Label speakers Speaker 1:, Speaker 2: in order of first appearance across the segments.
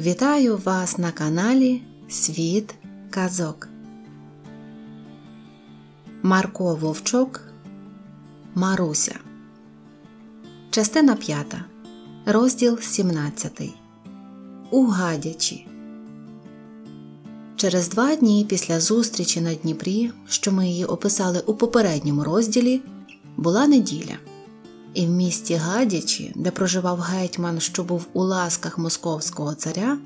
Speaker 1: Вітаю вас на каналі Світ Казок. Марко Вовчок Маруся. Частина 5. Розділ 17. У гадячі. Через два дні після зустрічі на Дніпрі, що ми її описали у попередньому розділі, була неділя. І в місті Гадячі, де проживав гетьман, що був у ласках московського царя,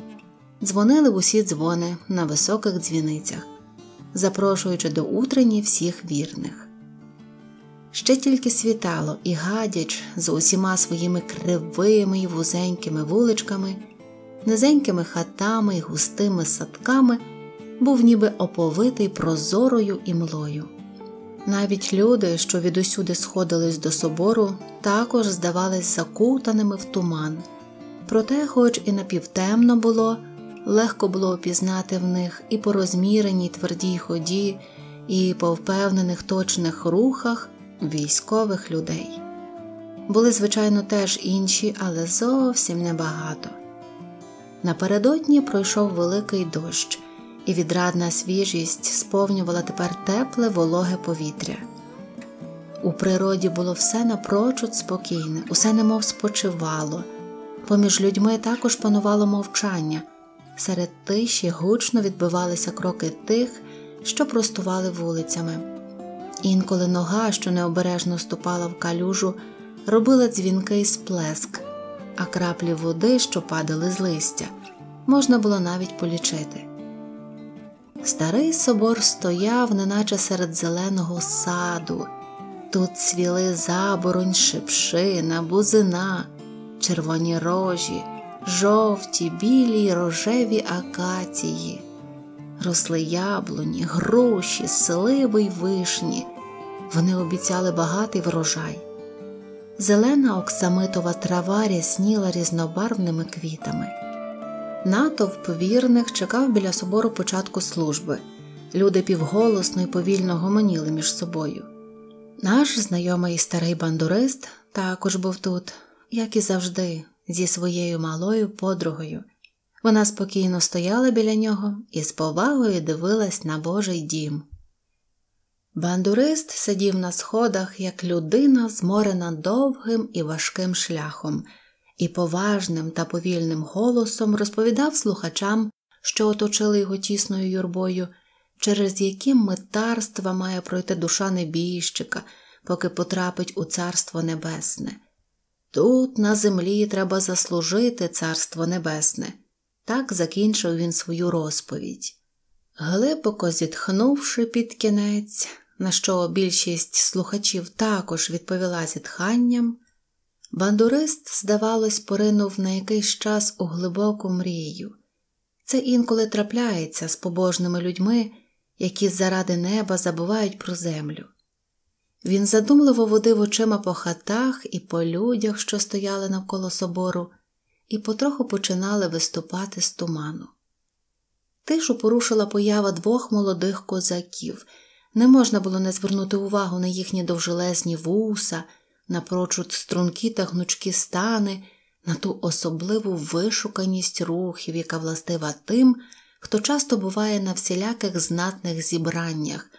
Speaker 1: дзвонили в усі дзвони на високих дзвіницях, запрошуючи до утрені всіх вірних. Ще тільки світало, і гадяч з усіма своїми кривими й вузенькими вуличками, низенькими хатами й густими садками був ніби оповитий прозорою імлою. Навіть люди, що відусюди сходились до собору, також здавались закутаними в туман. Проте, хоч і напівтемно було, легко було опізнати в них і по розміреній твердій ході, і по впевнених точних рухах військових людей. Були, звичайно, теж інші, але зовсім небагато. Напередодні пройшов великий дощ, і відрадна свіжість сповнювала тепер тепле вологе повітря. У природі було все напрочуд спокійне, усе немов спочивало, поміж людьми також панувало мовчання, серед тиші гучно відбивалися кроки тих, що простували вулицями. Інколи нога, що необережно ступала в калюжу, робила дзвінкий сплеск, а краплі води, що падали з листя, можна було навіть полічити. Старий собор стояв, неначе серед зеленого саду. Тут цвіли заборонь, шипшина, бузина, червоні рожі, жовті, білі й рожеві акації, росли яблуні, груші, сливи й вишні. Вони обіцяли багатий врожай. Зелена оксамитова трава рясніла різнобарвними квітами. Натовп вірних чекав біля собору початку служби. Люди півголосно і повільно гомоніли між собою. Наш знайомий старий бандурист також був тут, як і завжди, зі своєю малою подругою. Вона спокійно стояла біля нього і з повагою дивилась на Божий дім. Бандурист сидів на сходах, як людина, зморена довгим і важким шляхом і поважним та повільним голосом розповідав слухачам, що оточили його тісною юрбою, через які митарства має пройти душа небіжчика, поки потрапить у Царство Небесне. Тут на землі треба заслужити Царство Небесне. Так закінчив він свою розповідь. Глибоко зітхнувши під кінець, на що більшість слухачів також відповіла зітханням, Бандурист, здавалось, поринув на якийсь час у глибоку мрію. Це інколи трапляється з побожними людьми, які заради неба забувають про землю. Він задумливо водив очима по хатах і по людях, що стояли навколо собору, і потроху починали виступати з туману. Тишу порушила поява двох молодих козаків. Не можна було не звернути увагу на їхні довжелезні вуса напрочуд струнки та гнучкі стани, на ту особливу вишуканість рухів, яка властива тим, хто часто буває на всіляких знатних зібраннях,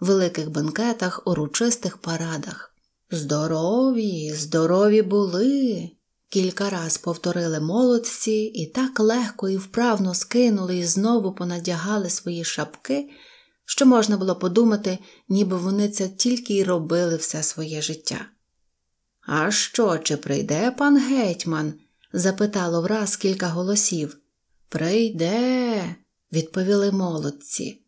Speaker 1: великих бенкетах, урочистих парадах. Здорові, здорові були! Кілька раз повторили молодці і так легко і вправно скинули і знову понадягали свої шапки, що можна було подумати, ніби вони це тільки й робили все своє життя. А що, чи прийде пан гетьман? запитало враз кілька голосів. Прийде, відповіли молодці.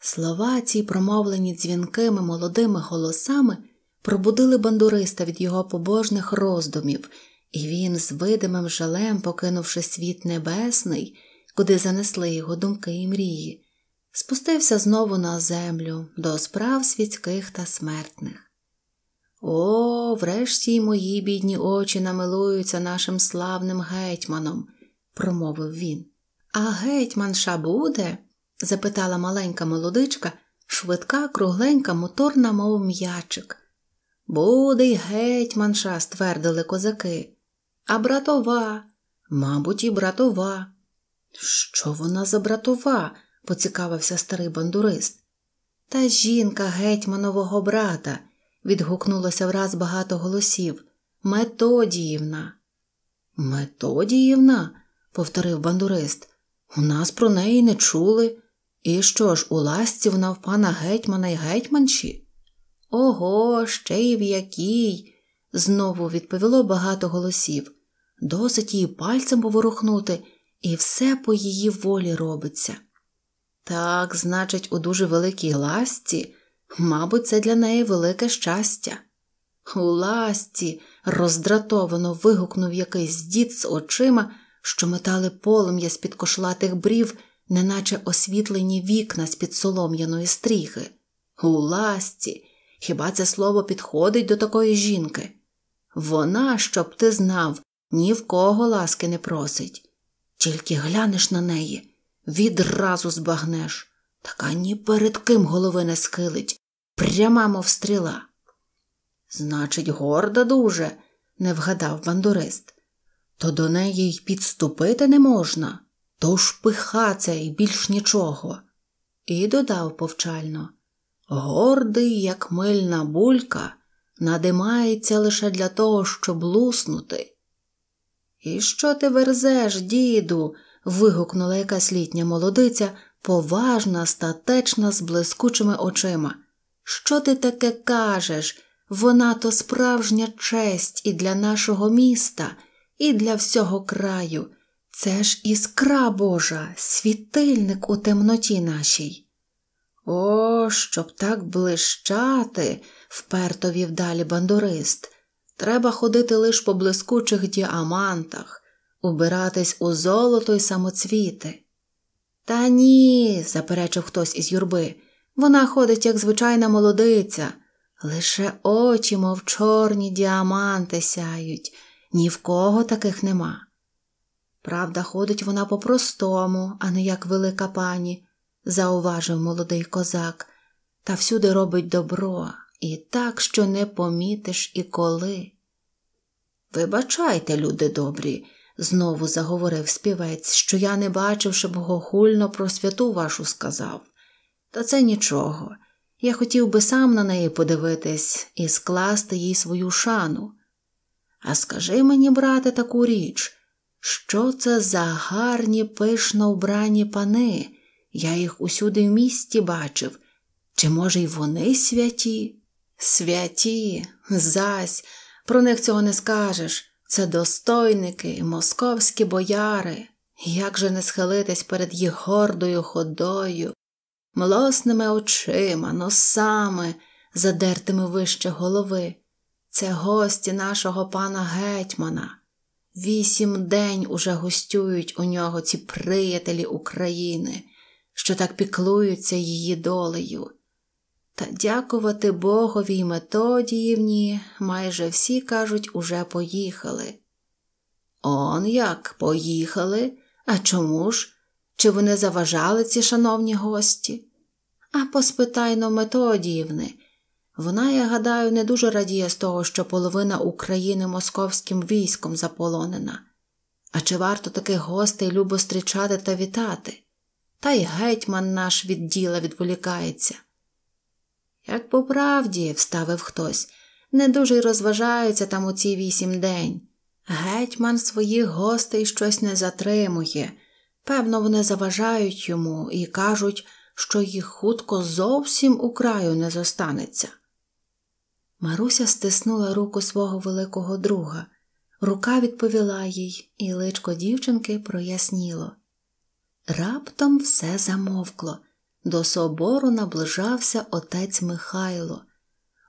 Speaker 1: Слова ці, промовлені дзвінкими молодими голосами, пробудили бандуриста від його побожних роздумів, і він з видимим жалем, покинувши світ небесний, куди занесли його думки і мрії, спустився знову на землю до справ світських та смертних. О, врешті й мої бідні очі намилуються нашим славним гетьманом, промовив він. А гетьманша буде? запитала маленька молодичка, швидка, кругленька, моторна, мов м'ячик. Буде й гетьманша, ствердили козаки. А братова, мабуть, і братова. Що вона за братова? поцікавився старий бандурист. Та жінка гетьманового брата відгукнулося враз багато голосів. Методіївна. Методіївна, повторив бандурист, у нас про неї не чули. І що ж, у ласці вона в пана гетьмана й гетьманші? Ого, ще й в якій, знову відповіло багато голосів. Досить її пальцем поворухнути, і все по її волі робиться. Так, значить, у дуже великій ласці Мабуть, це для неї велике щастя. У ласті, роздратовано вигукнув якийсь дід з очима, що метали полум'я з під кошлатих брів, неначе освітлені вікна з під солом'яної стріхи. У ласті, хіба це слово підходить до такої жінки? Вона, щоб ти знав, ні в кого ласки не просить. Тільки глянеш на неї, відразу збагнеш, така ні перед ким голови не схилить, пряма, мов стріла. Значить, горда дуже, не вгадав бандурист. То до неї й підступити не можна, то шпихаться й більш нічого. І додав повчально гордий, як мильна булька, надимається лише для того, щоб луснути. І що ти верзеш, діду? вигукнула якась літня молодиця, поважна, статечна, з блискучими очима. Що ти таке кажеш? Вона то справжня честь і для нашого міста, і для всього краю. Це ж іскра Божа, світильник у темноті нашій. О, щоб так блищати, вперто вів далі бандурист. Треба ходити лиш по блискучих діамантах, убиратись у золото й самоцвіти. Та ні, заперечив хтось із юрби. Вона ходить, як звичайна молодиця, лише очі, мов чорні діаманти сяють, ні в кого таких нема. Правда, ходить вона по-простому, а не як велика пані, зауважив молодий козак, та всюди робить добро і так, що не помітиш і коли. Вибачайте, люди добрі, знову заговорив співець, що я, не бачив, щоб гохульно про святу вашу сказав то це нічого. Я хотів би сам на неї подивитись і скласти їй свою шану. А скажи мені, брате, таку річ, що це за гарні пишно вбрані пани? Я їх усюди в місті бачив, чи, може, й вони святі? Святі, зась, про них цього не скажеш. Це достойники, московські бояри. Як же не схилитись перед їх гордою ходою, млосними очима, носами, задертими вище голови. Це гості нашого пана гетьмана. Вісім день уже гостюють у нього ці приятелі України, що так піклуються її долею. Та дякувати Богові й Методіївні, майже всі кажуть, уже поїхали. Он як поїхали? А чому ж? Чи вони заважали ці шановні гості? А поспитайно Методіївни. Вона, я гадаю, не дуже радіє з того, що половина України московським військом заполонена. А чи варто таких гостей любо зустрічати та вітати? Та й гетьман наш від діла відволікається. Як по правді, вставив хтось, не дуже й розважаються там у ці вісім день. Гетьман своїх гостей щось не затримує, Певно, вони заважають йому і кажуть, що їх хутко зовсім у краю не зостанеться. Маруся стиснула руку свого великого друга. Рука відповіла їй, і личко дівчинки проясніло. Раптом все замовкло. До собору наближався отець Михайло.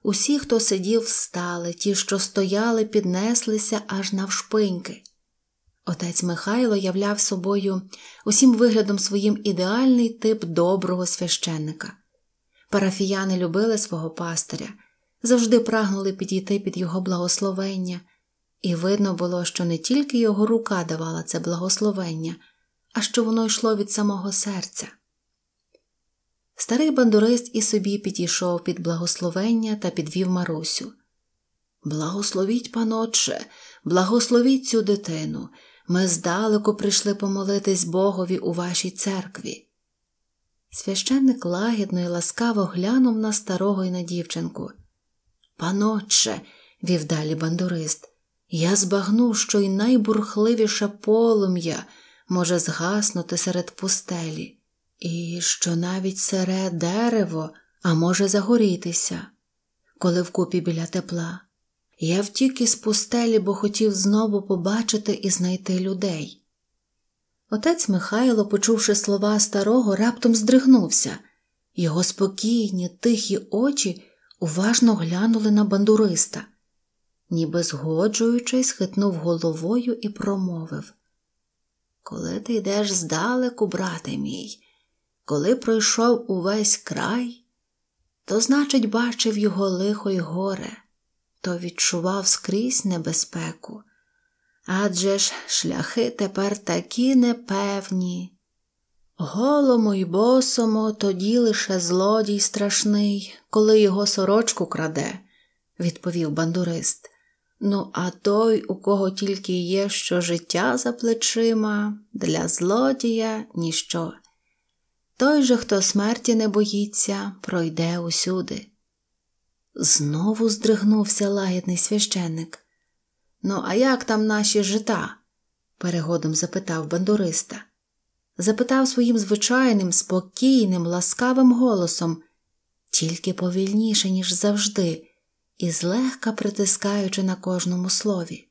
Speaker 1: Усі, хто сидів, встали, ті, що стояли, піднеслися аж навшпиньки. Отець Михайло являв собою усім виглядом своїм ідеальний тип доброго священника. Парафіяни любили свого пастиря, завжди прагнули підійти під його благословення, і видно було, що не тільки його рука давала це благословення, а що воно йшло від самого серця. Старий бандурист і собі підійшов під благословення та підвів Марусю. Благословіть, панотче, благословіть цю дитину. Ми здалеку прийшли помолитись Богові у вашій церкві. Священник лагідно і ласкаво глянув на старого і на дівчинку. Панотче, вів далі бандурист, я збагнув, що й найбурхливіше полум'я може згаснути серед пустелі, і що навіть сере дерево, а може загорітися, коли вкупі біля тепла. Я втік із пустелі, бо хотів знову побачити і знайти людей. Отець Михайло, почувши слова старого, раптом здригнувся. Його спокійні, тихі очі уважно глянули на бандуриста, ніби згоджуючись, хитнув головою і промовив Коли ти йдеш здалеку, брате мій, коли пройшов увесь край, то, значить, бачив його лихо й горе то відчував скрізь небезпеку. Адже ж шляхи тепер такі непевні. Голому й босому тоді лише злодій страшний, коли його сорочку краде, відповів бандурист. Ну, а той, у кого тільки є що життя за плечима, для злодія ніщо. Той же, хто смерті не боїться, пройде усюди. Знову здригнувся лагідний священник. Ну, а як там наші жита? перегодом запитав бандуриста. Запитав своїм звичайним, спокійним, ласкавим голосом, тільки повільніше, ніж завжди, і злегка притискаючи на кожному слові.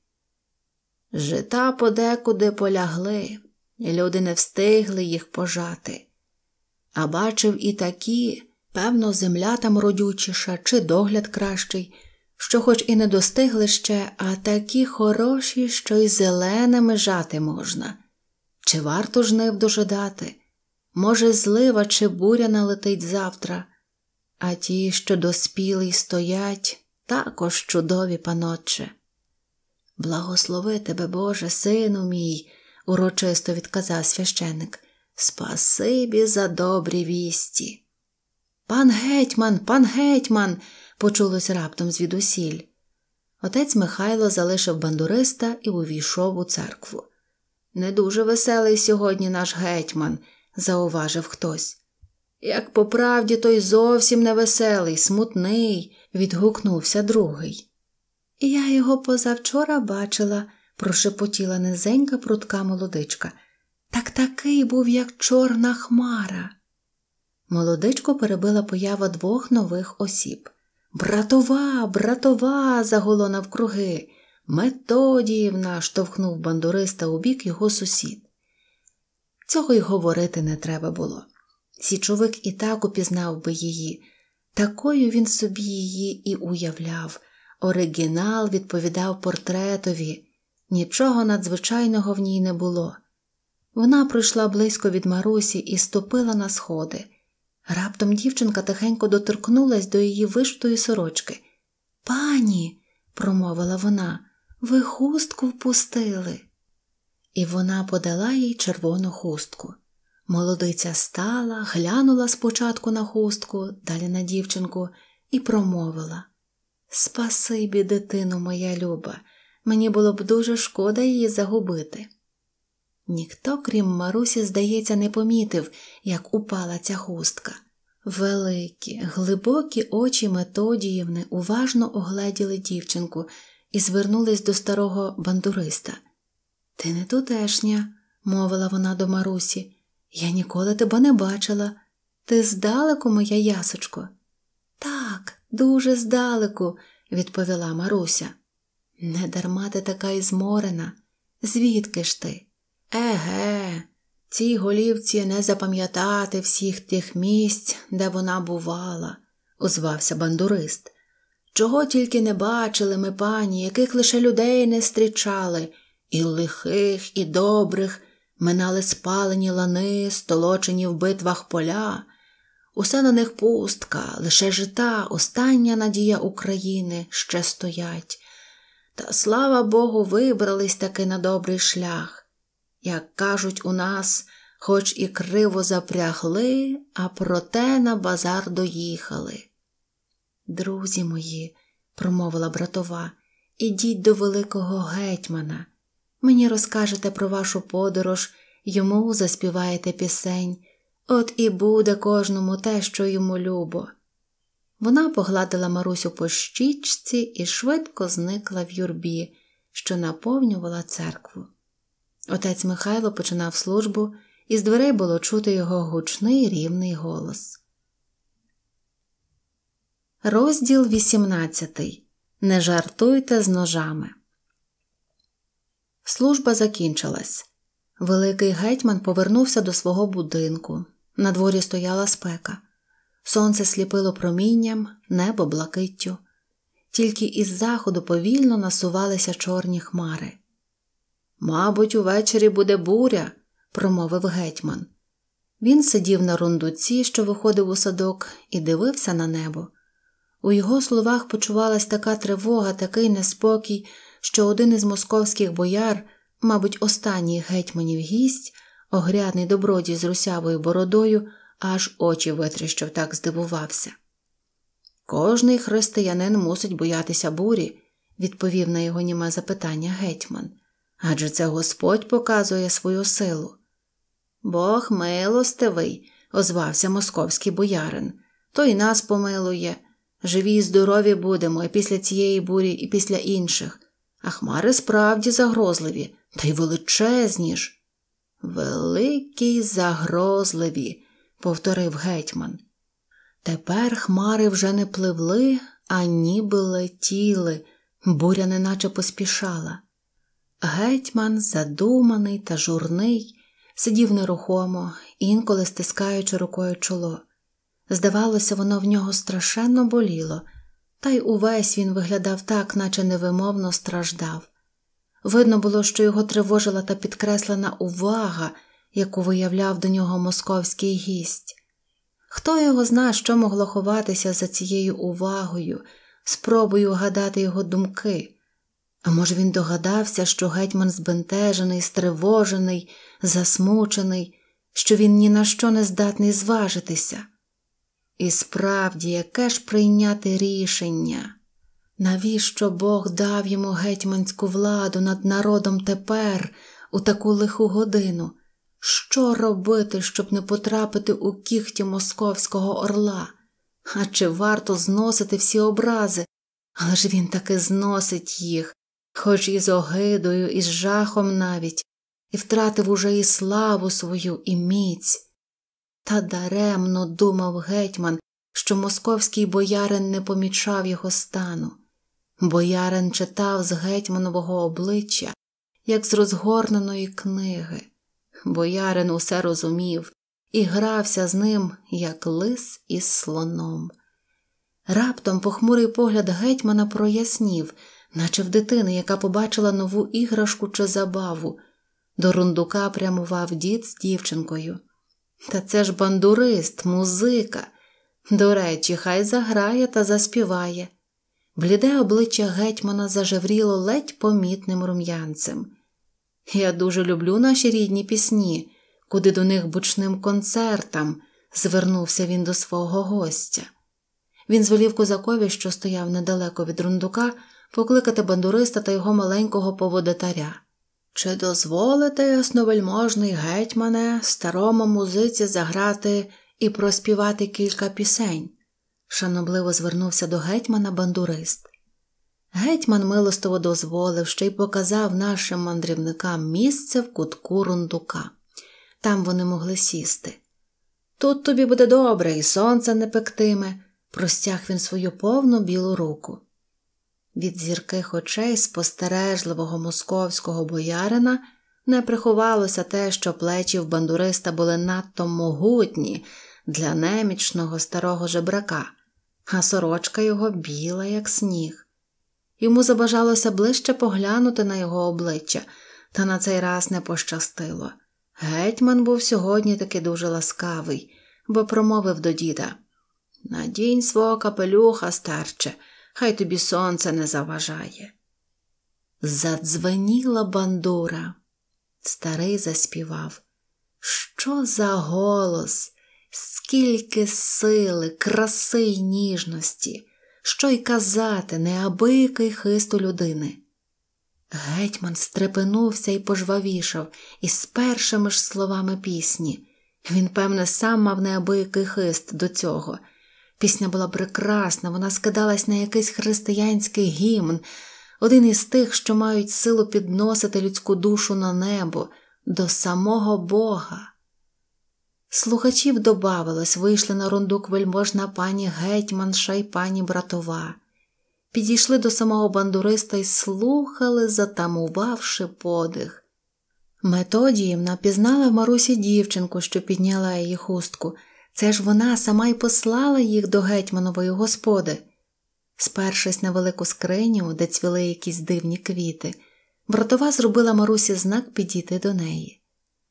Speaker 1: Жита подекуди полягли, люди не встигли їх пожати, а бачив і такі. Певно, земля там родючіша чи догляд кращий, що хоч і не достигли ще, а такі хороші, що й зеленими жати можна. Чи варто жнив дожидати? Може, злива чи буря налетить завтра, а ті, що доспіли й стоять, також чудові панотче. Благослови тебе, Боже, сину мій, урочисто відказав священик, спасибі за добрі вісті. Пан гетьман, пан гетьман, почулось раптом звідусіль. Отець Михайло залишив бандуриста і увійшов у церкву. Не дуже веселий сьогодні наш гетьман, зауважив хтось. Як по правді, той зовсім невеселий, смутний, відгукнувся другий. Я його позавчора бачила, прошепотіла низенька прутка молодичка. Так такий був, як чорна хмара. Молодичку перебила поява двох нових осіб. Братова, братова! заголо навкруги. Методіївна! штовхнув бандуриста у бік його сусід. Цього й говорити не треба було. Січовик і так упізнав би її. Такою він собі її і уявляв. Оригінал відповідав портретові, нічого надзвичайного в ній не було. Вона пройшла близько від Марусі і ступила на сходи. Раптом дівчинка тихенько доторкнулась до її вишитої сорочки. Пані, промовила вона, ви хустку впустили. І вона подала їй червону хустку. Молодиця стала, глянула спочатку на хустку, далі на дівчинку, і промовила Спасибі, дитину моя люба, мені було б дуже шкода її загубити. Ніхто, крім Марусі, здається, не помітив, як упала ця хустка. Великі, глибокі очі Методіївни уважно огледіли дівчинку і звернулись до старого бандуриста. Ти не тутешня, мовила вона до Марусі, я ніколи тебе не бачила. Ти здалеку, моя ясочко? Так, дуже здалеку, відповіла Маруся. Недарма ти така і зморена. Звідки ж ти? Еге, цій голівці не запам'ятати всіх тих місць, де вона бувала, озвався бандурист. Чого тільки не бачили ми пані, яких лише людей не зустрічали, і лихих, і добрих, минали спалені лани, столочені в битвах поля. Усе на них пустка, лише жита, остання надія України ще стоять. Та слава Богу, вибрались таки на добрий шлях. Як кажуть у нас, хоч і криво запрягли, а проте на базар доїхали. Друзі мої, промовила братова, ідіть до великого гетьмана. Мені розкажете про вашу подорож, йому заспіваєте пісень, от і буде кожному те, що йому любо. Вона погладила Марусю по щічці і швидко зникла в юрбі, що наповнювала церкву. Отець Михайло починав службу, і з дверей було чути його гучний рівний голос. Розділ 18. Не жартуйте з ножами. Служба закінчилась. Великий гетьман повернувся до свого будинку. На дворі стояла спека. Сонце сліпило промінням, небо блакиттю. Тільки із заходу повільно насувалися чорні хмари. Мабуть, увечері буде буря, промовив гетьман. Він сидів на рундуці, що виходив у садок, і дивився на небо. У його словах почувалась така тривога, такий неспокій, що один із московських бояр, мабуть, останній гетьманів гість, огрядний добродій з русявою бородою, аж очі витріщив так здивувався. Кожний християнин мусить боятися бурі, відповів на його німе запитання гетьман адже це Господь показує свою силу. Бог милостивий, озвався московський боярин, то й нас помилує. Живі й здорові будемо і після цієї бурі, і після інших, а хмари справді загрозливі, та й величезні ж. Великі загрозливі, повторив гетьман. Тепер хмари вже не пливли, а ніби летіли, буря неначе поспішала. Гетьман, задуманий та журний, сидів нерухомо, інколи стискаючи рукою чоло. Здавалося, воно в нього страшенно боліло, та й увесь він виглядав так, наче невимовно страждав. Видно було, що його тривожила та підкреслена увага, яку виявляв до нього московський гість. Хто його зна, що могло ховатися за цією увагою, спробою гадати його думки. А може, він догадався, що гетьман збентежений, стривожений, засмучений, що він ні на що не здатний зважитися. І справді, яке ж прийняти рішення? Навіщо Бог дав йому гетьманську владу над народом тепер, у таку лиху годину? Що робити, щоб не потрапити у кіхті московського орла? А чи варто зносити всі образи? Але ж він таки зносить їх, хоч і з огидою, і з жахом навіть, і втратив уже і славу свою, і міць. Та даремно думав гетьман, що московський боярин не помічав його стану. Боярин читав з гетьманового обличчя, як з розгорненої книги. Боярин усе розумів і грався з ним, як лис із слоном. Раптом похмурий погляд гетьмана прояснів, наче в дитини, яка побачила нову іграшку чи забаву. До рундука прямував дід з дівчинкою. Та це ж бандурист, музика. До речі, хай заграє та заспіває. Бліде обличчя гетьмана зажевріло ледь помітним рум'янцем. Я дуже люблю наші рідні пісні, куди до них бучним концертам, звернувся він до свого гостя. Він звелів козакові, що стояв недалеко від рундука, покликати бандуриста та його маленького поводитаря. Чи дозволите, ясновельможний гетьмане, старому музиці заграти і проспівати кілька пісень? шанобливо звернувся до гетьмана бандурист. Гетьман милостово дозволив, що й показав нашим мандрівникам місце в кутку рундука. Там вони могли сісти. Тут тобі буде добре, і сонце не пектиме, простяг він свою повну білу руку. Від зірких очей спостережливого московського боярина не приховалося те, що плечі в бандуриста були надто могутні для немічного старого жебрака, а сорочка його біла, як сніг. Йому забажалося ближче поглянути на його обличчя, та на цей раз не пощастило. Гетьман був сьогодні таки дуже ласкавий, бо промовив до діда Надінь свого капелюха, старче хай тобі сонце не заважає. Задзвеніла бандура. Старий заспівав. Що за голос, скільки сили, краси й ніжності, що й казати, неабиякий хисту людини. Гетьман стрепенувся і пожвавішав, із першими ж словами пісні. Він, певне, сам мав неабиякий хист до цього. Пісня була прекрасна, вона скидалась на якийсь християнський гімн, один із тих, що мають силу підносити людську душу на небо, до самого Бога. Слухачів добавилось, вийшли на рундук вельможна пані гетьманша й пані братова, підійшли до самого бандуриста і слухали, затамувавши подих. Методіївна пізнала в Марусі дівчинку, що підняла її хустку. Це ж вона сама й послала їх до гетьманової господи. Спершись на велику скриню, де цвіли якісь дивні квіти, Бротова зробила Марусі знак підійти до неї.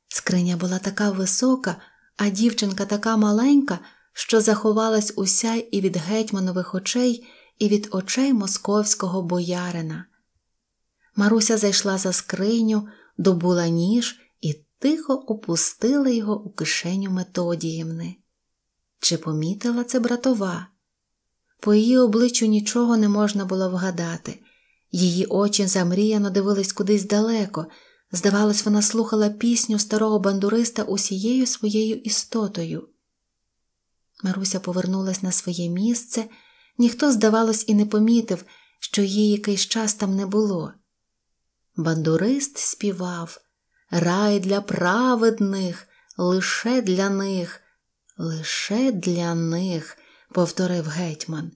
Speaker 1: Скриня була така висока, а дівчинка така маленька, що заховалась уся і від гетьманових очей, і від очей московського боярина. Маруся зайшла за скриню, добула ніж і тихо опустила його у кишеню Методіївни. Чи помітила це братова? По її обличчю нічого не можна було вгадати, її очі замріяно дивились кудись далеко. Здавалось, вона слухала пісню старого бандуриста усією своєю істотою. Маруся повернулась на своє місце, ніхто, здавалось, і не помітив, що її якийсь час там не було. Бандурист співав Рай для праведних, лише для них. Лише для них, повторив гетьман.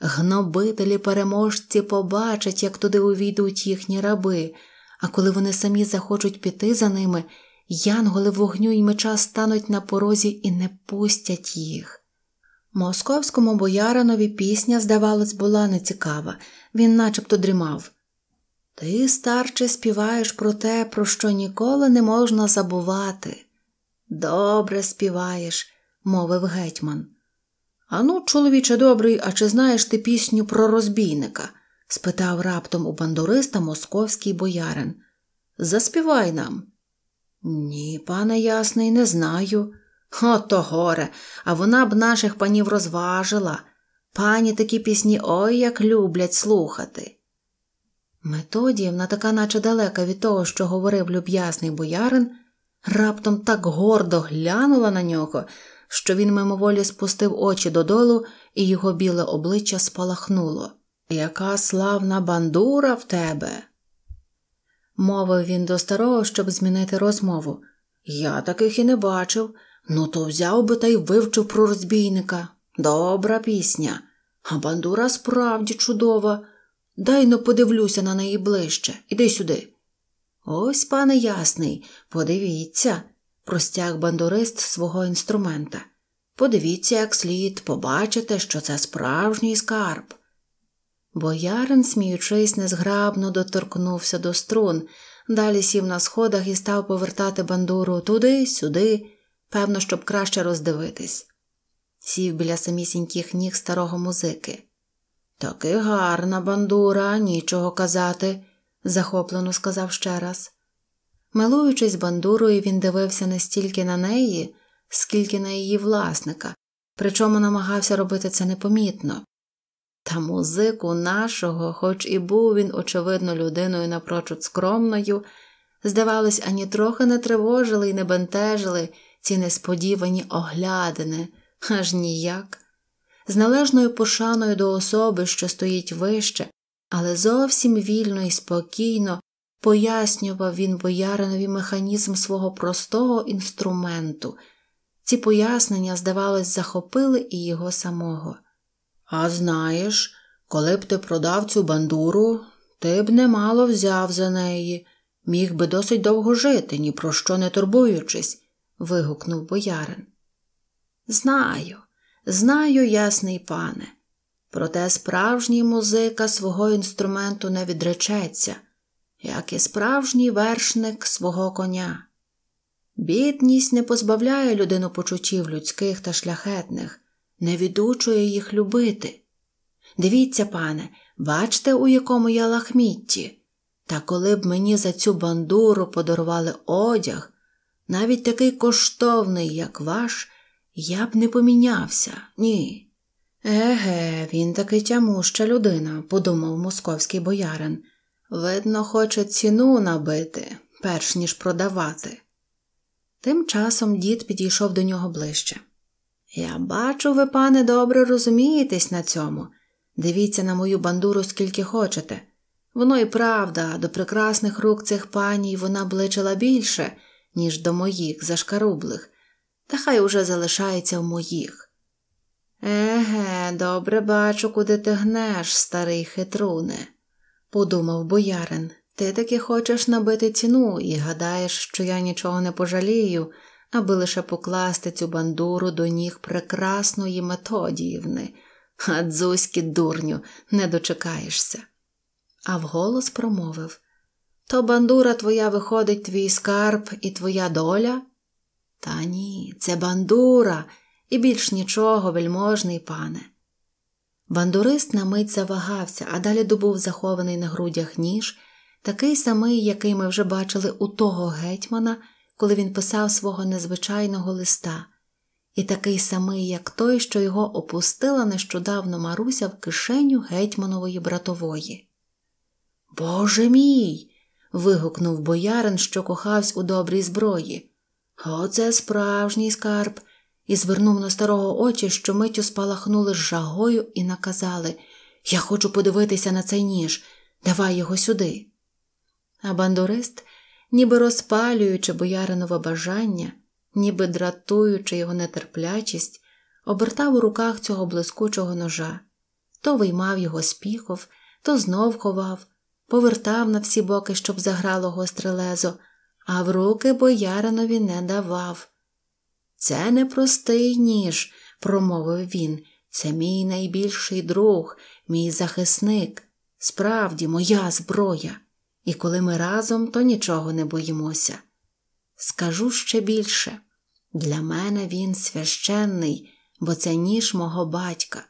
Speaker 1: Гнобителі переможці побачать, як туди увійдуть їхні раби, а коли вони самі захочуть піти за ними, янголи вогню й меча стануть на порозі і не пустять їх. Московському бояринові пісня, здавалось, була нецікава, він начебто дрімав. Ти, старче, співаєш про те, про що ніколи не можна забувати. Добре співаєш, мовив гетьман. Ану, чоловіче добрий, а чи знаєш ти пісню про розбійника? спитав раптом у бандуриста московський боярин. Заспівай нам. Ні, пане ясний, не знаю. О, то горе, а вона б наших панів розважила. Пані такі пісні ой як люблять слухати. Методіївна, така наче далека від того, що говорив люб'ясний боярин, раптом так гордо глянула на нього, що він мимоволі спустив очі додолу, і його біле обличчя спалахнуло. Яка славна бандура в тебе! мовив він до старого, щоб змінити розмову. Я таких і не бачив. Ну, то взяв би та й вивчив про розбійника. Добра пісня. А бандура справді чудова. Дай но подивлюся на неї ближче. Іди сюди. Ось, пане Ясний, подивіться, простяг бандурист свого інструмента. Подивіться, як слід, побачите, що це справжній скарб. Боярин, сміючись, незграбно доторкнувся до струн, далі сів на сходах і став повертати бандуру туди, сюди, певно, щоб краще роздивитись. Сів біля самісіньких ніг старого музики. Таки гарна бандура, нічого казати, захоплено сказав ще раз. Милуючись бандурою, він дивився настільки на неї, скільки на її власника, причому намагався робити це непомітно. Та музику нашого, хоч і був він, очевидно, людиною напрочуд скромною, здавалось, ані трохи не тривожили і не бентежили ці несподівані оглядини, аж ніяк, з належною пошаною до особи, що стоїть вище, але зовсім вільно і спокійно пояснював він бояринові механізм свого простого інструменту. Ці пояснення, здавалось, захопили і його самого. А знаєш, коли б ти продав цю бандуру, ти б немало взяв за неї, міг би досить довго жити, ні про що не турбуючись, вигукнув боярин. Знаю, знаю, ясний пане, проте справжній музика свого інструменту не відречеться як і справжній вершник свого коня. Бідність не позбавляє людину почуттів людських та шляхетних, не відучує їх любити. Дивіться, пане, бачте, у якому я лахмітті, та коли б мені за цю бандуру подарували одяг, навіть такий коштовний, як ваш, я б не помінявся, ні. Еге, він таки тямуща людина, подумав московський боярин. Видно, хоче ціну набити, перш ніж продавати. Тим часом дід підійшов до нього ближче. Я бачу, ви, пане, добре розумієтесь на цьому. Дивіться на мою бандуру скільки хочете. Воно і правда, до прекрасних рук цих паній вона бличила більше, ніж до моїх зашкарублих, та хай уже залишається в моїх. Еге, добре бачу, куди ти гнеш, старий хитруне подумав боярин. Ти таки хочеш набити ціну і гадаєш, що я нічого не пожалію, аби лише покласти цю бандуру до ніг прекрасної методіївни. А дзузьки, дурню, не дочекаєшся. А вголос промовив То бандура твоя виходить, твій скарб і твоя доля? Та ні, це бандура, і більш нічого, вельможний пане. Бандурист на мить завагався, а далі добув захований на грудях ніж, такий самий, який ми вже бачили у того гетьмана, коли він писав свого незвичайного листа, і такий самий, як той, що його опустила нещодавно Маруся в кишеню гетьманової братової. Боже мій. вигукнув боярин, що кохавсь у добрій зброї. Оце справжній скарб і звернув на старого очі, що миттю спалахнули з жагою і наказали Я хочу подивитися на цей ніж, давай його сюди. А бандурист, ніби розпалюючи бояринове бажання, ніби дратуючи його нетерплячість, обертав у руках цього блискучого ножа, то виймав його з піхов, то знов ховав, повертав на всі боки, щоб заграло гостре лезо, а в руки бояринові не давав. Це не простий ніж, промовив він. Це мій найбільший друг, мій захисник, справді моя зброя, і коли ми разом, то нічого не боїмося. Скажу ще більше для мене він священний, бо це ніж мого батька.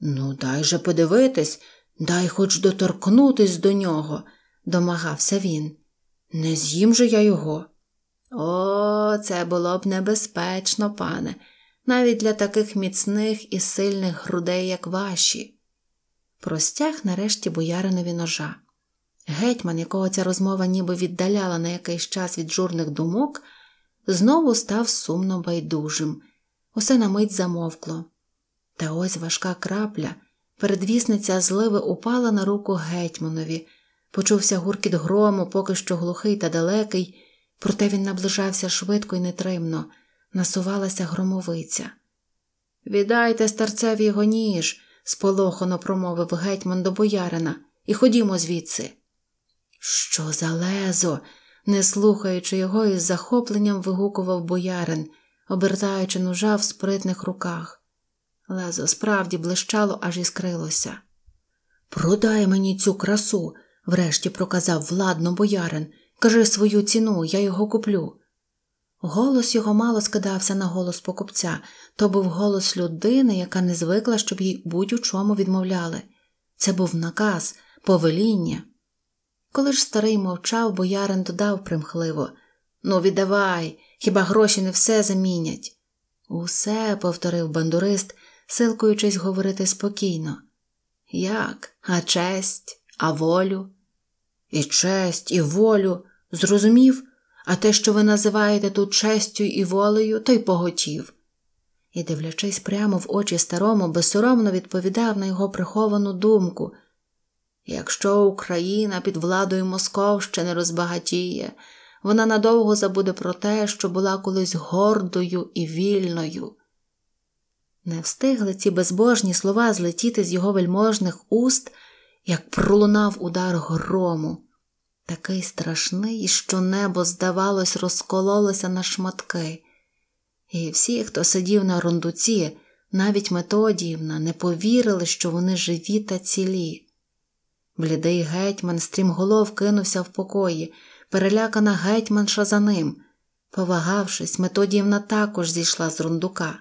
Speaker 1: Ну, дай же подивитись, дай хоч доторкнутись до нього, домагався він. Не з'їм же я його. О, це було б небезпечно, пане, навіть для таких міцних і сильних грудей, як ваші. Простяг нарешті бояринові ножа. Гетьман, якого ця розмова ніби віддаляла на якийсь час від журних думок, знову став сумно байдужим. Усе на мить замовкло. Та ось важка крапля, передвісниця зливи упала на руку гетьманові. Почувся гуркіт грому, поки що глухий та далекий проте він наближався швидко і нетримно, насувалася громовиця. Віддайте старцеві його ніж, сполохано промовив гетьман до боярина, і ходімо звідси. Що за лезо? не слухаючи його, із захопленням вигукував боярин, обертаючи ножа в спритних руках. Лезо справді блищало, аж іскрилося. Продай мені цю красу, врешті проказав владно боярин, Кажи свою ціну, я його куплю. Голос його мало скидався на голос покупця то був голос людини, яка не звикла, щоб їй будь у чому відмовляли. Це був наказ, повеління. Коли ж старий мовчав, боярин додав примхливо Ну, віддавай, хіба гроші не все замінять? Усе, повторив бандурист, силкуючись говорити спокійно. Як? А честь, а волю? І честь, і волю. Зрозумів, а те, що ви називаєте тут честю і волею, то й поготів. І, дивлячись прямо в очі старому, безсоромно відповідав на його приховану думку якщо Україна під владою Московщини розбагатіє, вона надовго забуде про те, що була колись гордою і вільною. Не встигли ці безбожні слова злетіти з його вельможних уст, як пролунав удар грому такий страшний, що небо, здавалось, розкололося на шматки, і всі, хто сидів на рундуці, навіть Методіївна, не повірили, що вони живі та цілі. Блідий гетьман стрімголов кинувся в покої, перелякана гетьманша за ним. Повагавшись, Методіївна також зійшла з рундука.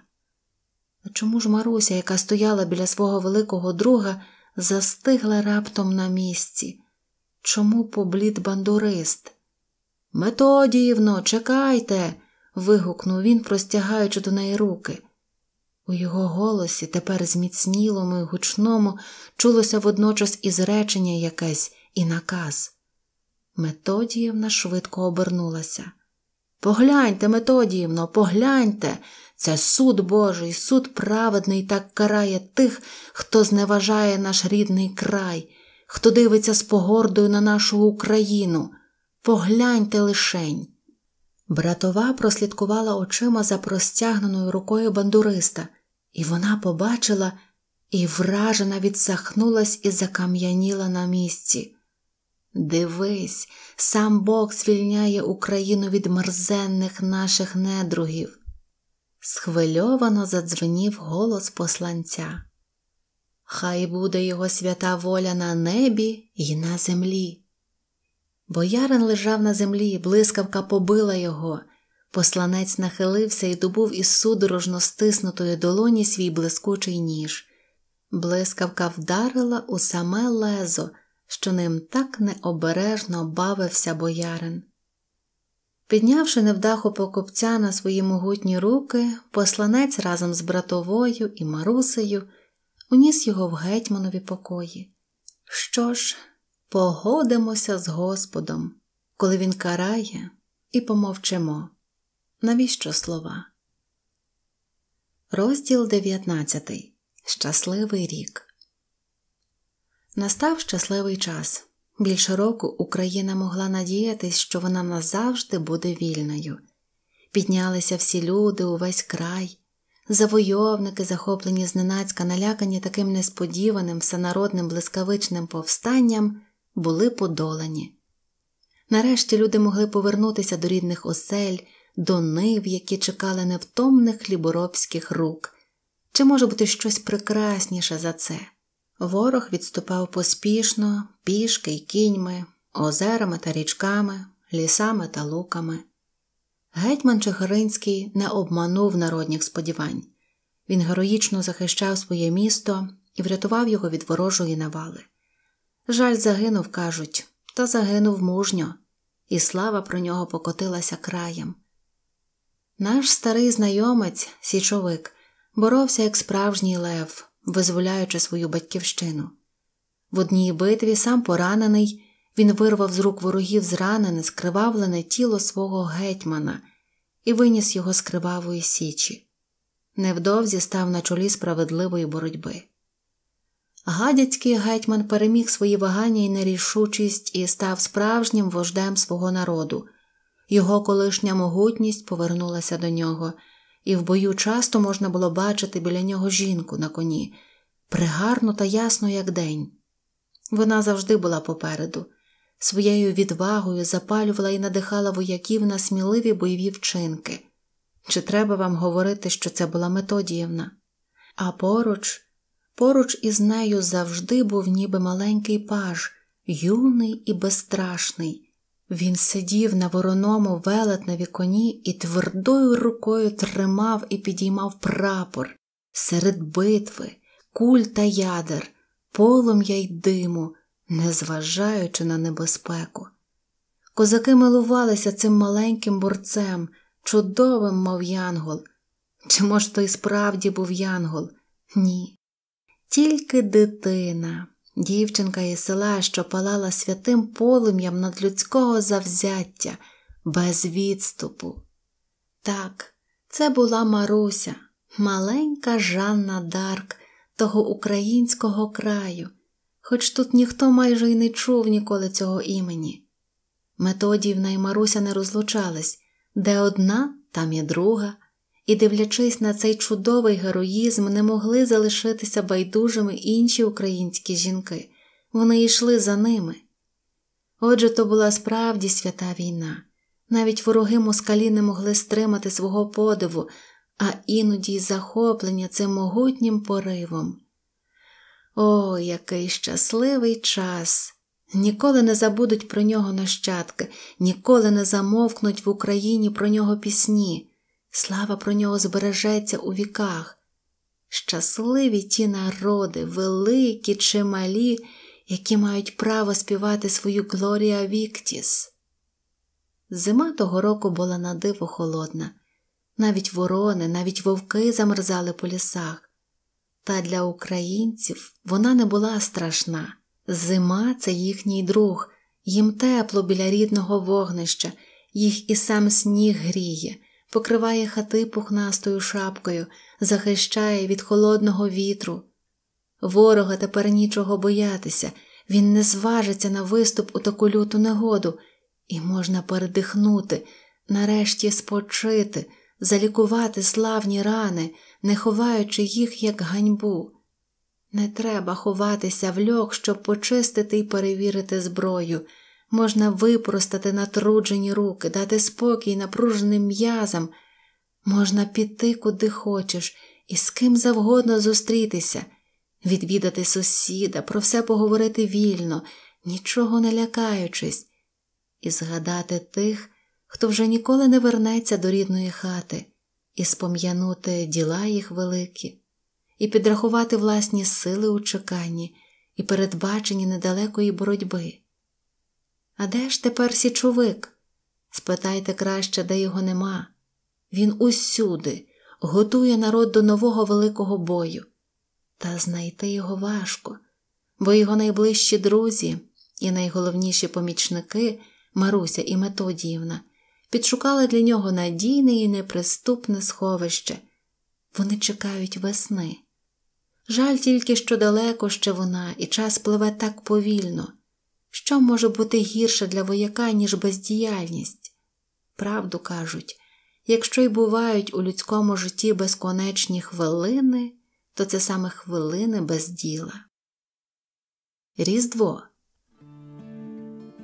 Speaker 1: А чому ж Маруся, яка стояла біля свого великого друга, застигла раптом на місці? Чому поблід бандурист? Методіївно, чекайте. вигукнув він, простягаючи до неї руки. У його голосі, тепер зміцнілому і гучному, чулося водночас і зречення якесь, і наказ. Методіївна швидко обернулася. Погляньте, Методіївно, погляньте. Це суд Божий, суд праведний так карає тих, хто зневажає наш рідний край хто дивиться з погордою на нашу Україну, погляньте лишень. Братова прослідкувала очима за простягненою рукою бандуриста, і вона побачила і вражена відсахнулась і закам'яніла на місці. Дивись, сам Бог звільняє Україну від мерзенних наших недругів. Схвильовано задзвенів голос посланця. Хай буде його свята воля на небі і на землі. Боярин лежав на землі, блискавка побила його. Посланець нахилився і добув із судорожно стиснутої долоні свій блискучий ніж. Блискавка вдарила у саме лезо, що ним так необережно бавився боярин. Піднявши невдаху покупця на свої могутні руки, посланець разом з братовою і Марусею уніс його в гетьманові покої. Що ж, погодимося з Господом, коли він карає, і помовчимо. Навіщо слова? Розділ 19. Щасливий рік. Настав щасливий час. Більше року Україна могла надіятись, що вона назавжди буде вільною. Піднялися всі люди, увесь край, Завойовники, захоплені зненацька налякані таким несподіваним всенародним блискавичним повстанням, були подолані. Нарешті люди могли повернутися до рідних осель, до нив, які чекали невтомних хліборобських рук. Чи може бути щось прекрасніше за це? Ворог відступав поспішно, пішки й кіньми, озерами та річками, лісами та луками. Гетьман Чехаринський не обманув народніх сподівань. Він героїчно захищав своє місто і врятував його від ворожої навали. Жаль, загинув, кажуть, та загинув мужньо, і слава про нього покотилася краєм. Наш старий знайомець, січовик, боровся як справжній лев, визволяючи свою батьківщину. В одній битві сам поранений він вирвав з рук ворогів зранене, скривавлене тіло свого гетьмана і виніс його з кривавої січі. Невдовзі став на чолі справедливої боротьби. Гадяцький гетьман переміг свої вагання і нерішучість і став справжнім вождем свого народу. Його колишня могутність повернулася до нього, і в бою часто можна було бачити біля нього жінку на коні, пригарну та ясно, як день. Вона завжди була попереду своєю відвагою запалювала і надихала вояків на сміливі бойові вчинки. Чи треба вам говорити, що це була Методіївна? А поруч, поруч із нею завжди був ніби маленький паж, юний і безстрашний. Він сидів на вороному велетневі коні і твердою рукою тримав і підіймав прапор серед битви, куль та ядер, полум'я й диму незважаючи на небезпеку. Козаки милувалися цим маленьким борцем, чудовим, мов янгол. Чи, може, то і справді був янгол? Ні. Тільки дитина, дівчинка із села, що палала святим полум'ям надлюдського завзяття, без відступу. Так, це була Маруся, маленька Жанна Дарк, того українського краю хоч тут ніхто майже й не чув ніколи цього імені. Методіївна і Маруся не розлучались де одна, там і друга, і, дивлячись на цей чудовий героїзм, не могли залишитися байдужими інші українські жінки, вони йшли за ними. Отже, то була справді свята війна, навіть вороги москалі не могли стримати свого подиву, а іноді й захоплення цим могутнім поривом. О, який щасливий час! Ніколи не забудуть про нього нащадки, ніколи не замовкнуть в Україні про нього пісні, слава про нього збережеться у віках. Щасливі ті народи, великі чи малі, які мають право співати свою Глорія Віктіс. Зима того року була надиво холодна, навіть ворони, навіть вовки замерзали по лісах. Та для українців вона не була страшна. Зима це їхній друг, їм тепло біля рідного вогнища, їх і сам сніг гріє, покриває хати пухнастою шапкою, захищає від холодного вітру. Ворога тепер нічого боятися, він не зважиться на виступ у таку люту негоду, і можна передихнути, нарешті спочити, залікувати славні рани не ховаючи їх як ганьбу. Не треба ховатися в льох, щоб почистити і перевірити зброю. Можна випростати натруджені руки, дати спокій напруженим м'язам, можна піти куди хочеш і з ким завгодно зустрітися, відвідати сусіда, про все поговорити вільно, нічого не лякаючись, і згадати тих, хто вже ніколи не вернеться до рідної хати, і спом'янути діла їх великі, і підрахувати власні сили у чеканні і передбаченні недалекої боротьби. А де ж тепер січовик? Спитайте краще, де його нема. Він усюди готує народ до нового великого бою, та знайти його важко, бо його найближчі друзі і найголовніші помічники Маруся і Методіївна підшукали для нього надійне і неприступне сховище. Вони чекають весни. Жаль тільки, що далеко ще вона, і час пливе так повільно. Що може бути гірше для вояка, ніж бездіяльність? Правду кажуть, якщо й бувають у людському житті безконечні хвилини, то це саме хвилини без діла. Різдво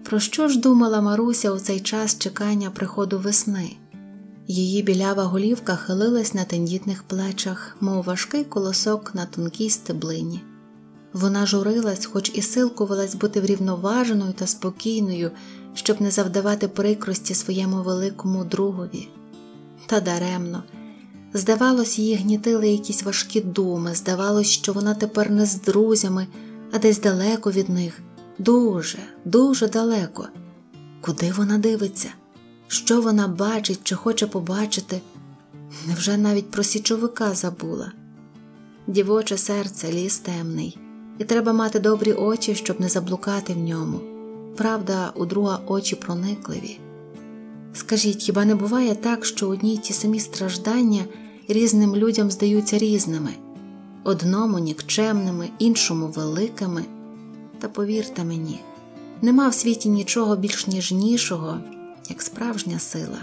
Speaker 1: про що ж думала Маруся у цей час чекання приходу весни? Її білява голівка хилилась на тендітних плечах, мов важкий колосок на тонкій стеблині. Вона журилась, хоч і силкувалась бути врівноваженою та спокійною, щоб не завдавати прикрості своєму великому другові. Та даремно. Здавалось, її гнітили якісь важкі думи, здавалось, що вона тепер не з друзями, а десь далеко від них дуже, дуже далеко. Куди вона дивиться? Що вона бачить чи хоче побачити? Невже навіть про січовика забула? Дівоче серце ліс темний, і треба мати добрі очі, щоб не заблукати в ньому. Правда, у друга очі проникливі. Скажіть, хіба не буває так, що одні й ті самі страждання різним людям здаються різними, одному нікчемними, іншому великими? Та повірте мені, нема в світі нічого більш ніжнішого, як справжня сила.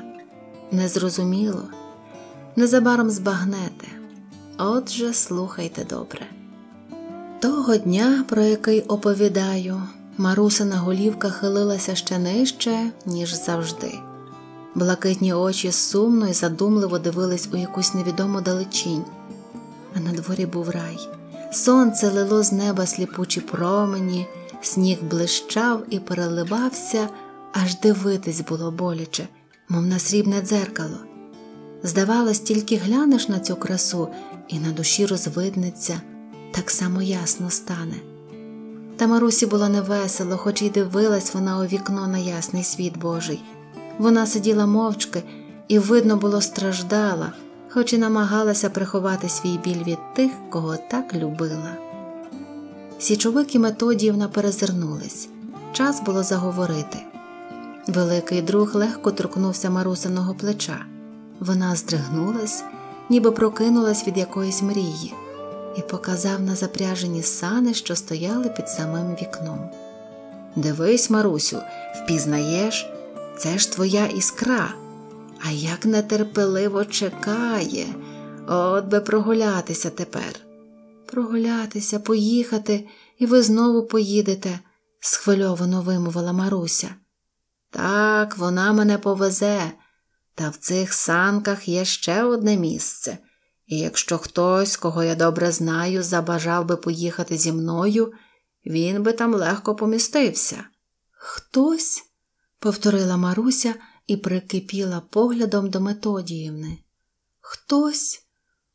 Speaker 1: Незрозуміло, незабаром збагнете, отже, слухайте добре. Того дня, про який оповідаю, Марусина голівка хилилася ще нижче, ніж завжди. Блакитні очі сумно і задумливо дивились у якусь невідому далечінь, а на дворі був рай. Сонце лило з неба сліпучі промені, сніг блищав і переливався, аж дивитись було боляче, мов на срібне дзеркало. Здавалось, тільки глянеш на цю красу і на душі розвиднеться, так само ясно стане. Та Марусі було невесело, хоч і дивилась вона у вікно на ясний світ Божий. Вона сиділа мовчки, і видно було страждала хоч і намагалася приховати свій біль від тих, кого так любила. Січовик і Методіївна перезирнулись, час було заговорити. Великий друг легко торкнувся марусиного плеча. Вона здригнулась, ніби прокинулась від якоїсь мрії, і показав на запряжені сани, що стояли під самим вікном. Дивись, Марусю, впізнаєш, це ж твоя іскра а як нетерпеливо чекає, от би прогулятися тепер. Прогулятися, поїхати, і ви знову поїдете, схвильовано вимовила Маруся. Так, вона мене повезе, та в цих санках є ще одне місце, і якщо хтось, кого я добре знаю, забажав би поїхати зі мною, він би там легко помістився. Хтось, повторила Маруся і прикипіла поглядом до Методіївни. Хтось,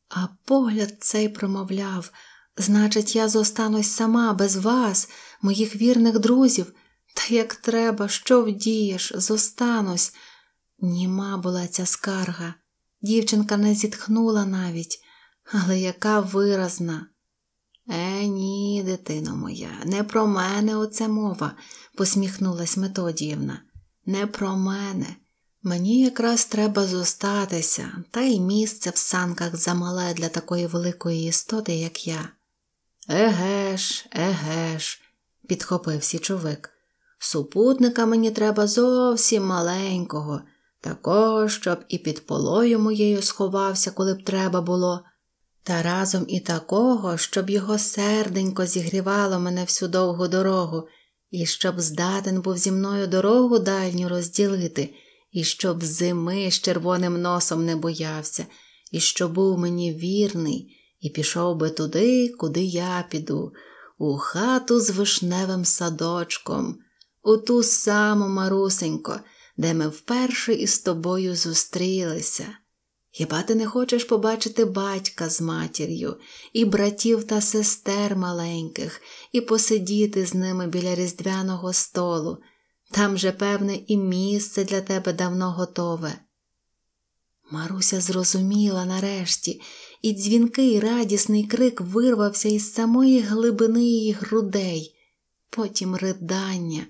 Speaker 1: а погляд цей промовляв значить, я зостанусь сама без вас, моїх вірних друзів. Та як треба, що вдієш, зостанусь. Німа була ця скарга. Дівчинка не зітхнула навіть, але яка виразна. Е, ні, дитино моя, не про мене оце мова, посміхнулась Методіївна не про мене. Мені якраз треба зостатися, та й місце в санках замале для такої великої істоти, як я. Егеш, егеш, підхопив січовик. Супутника мені треба зовсім маленького, такого, щоб і під полою моєю сховався, коли б треба було, та разом і такого, щоб його серденько зігрівало мене всю довгу дорогу і щоб здатен був зі мною дорогу дальню розділити, і щоб зими з червоним носом не боявся, і щоб був мені вірний, і пішов би туди, куди я піду, у хату з вишневим садочком, у ту саму марусенько, де ми вперше із тобою зустрілися. Хіба ти не хочеш побачити батька з матір'ю, і братів та сестер маленьких, і посидіти з ними біля різдвяного столу? Там же, певне, і місце для тебе давно готове. Маруся зрозуміла нарешті, і дзвінкий радісний крик вирвався із самої глибини її грудей, потім ридання.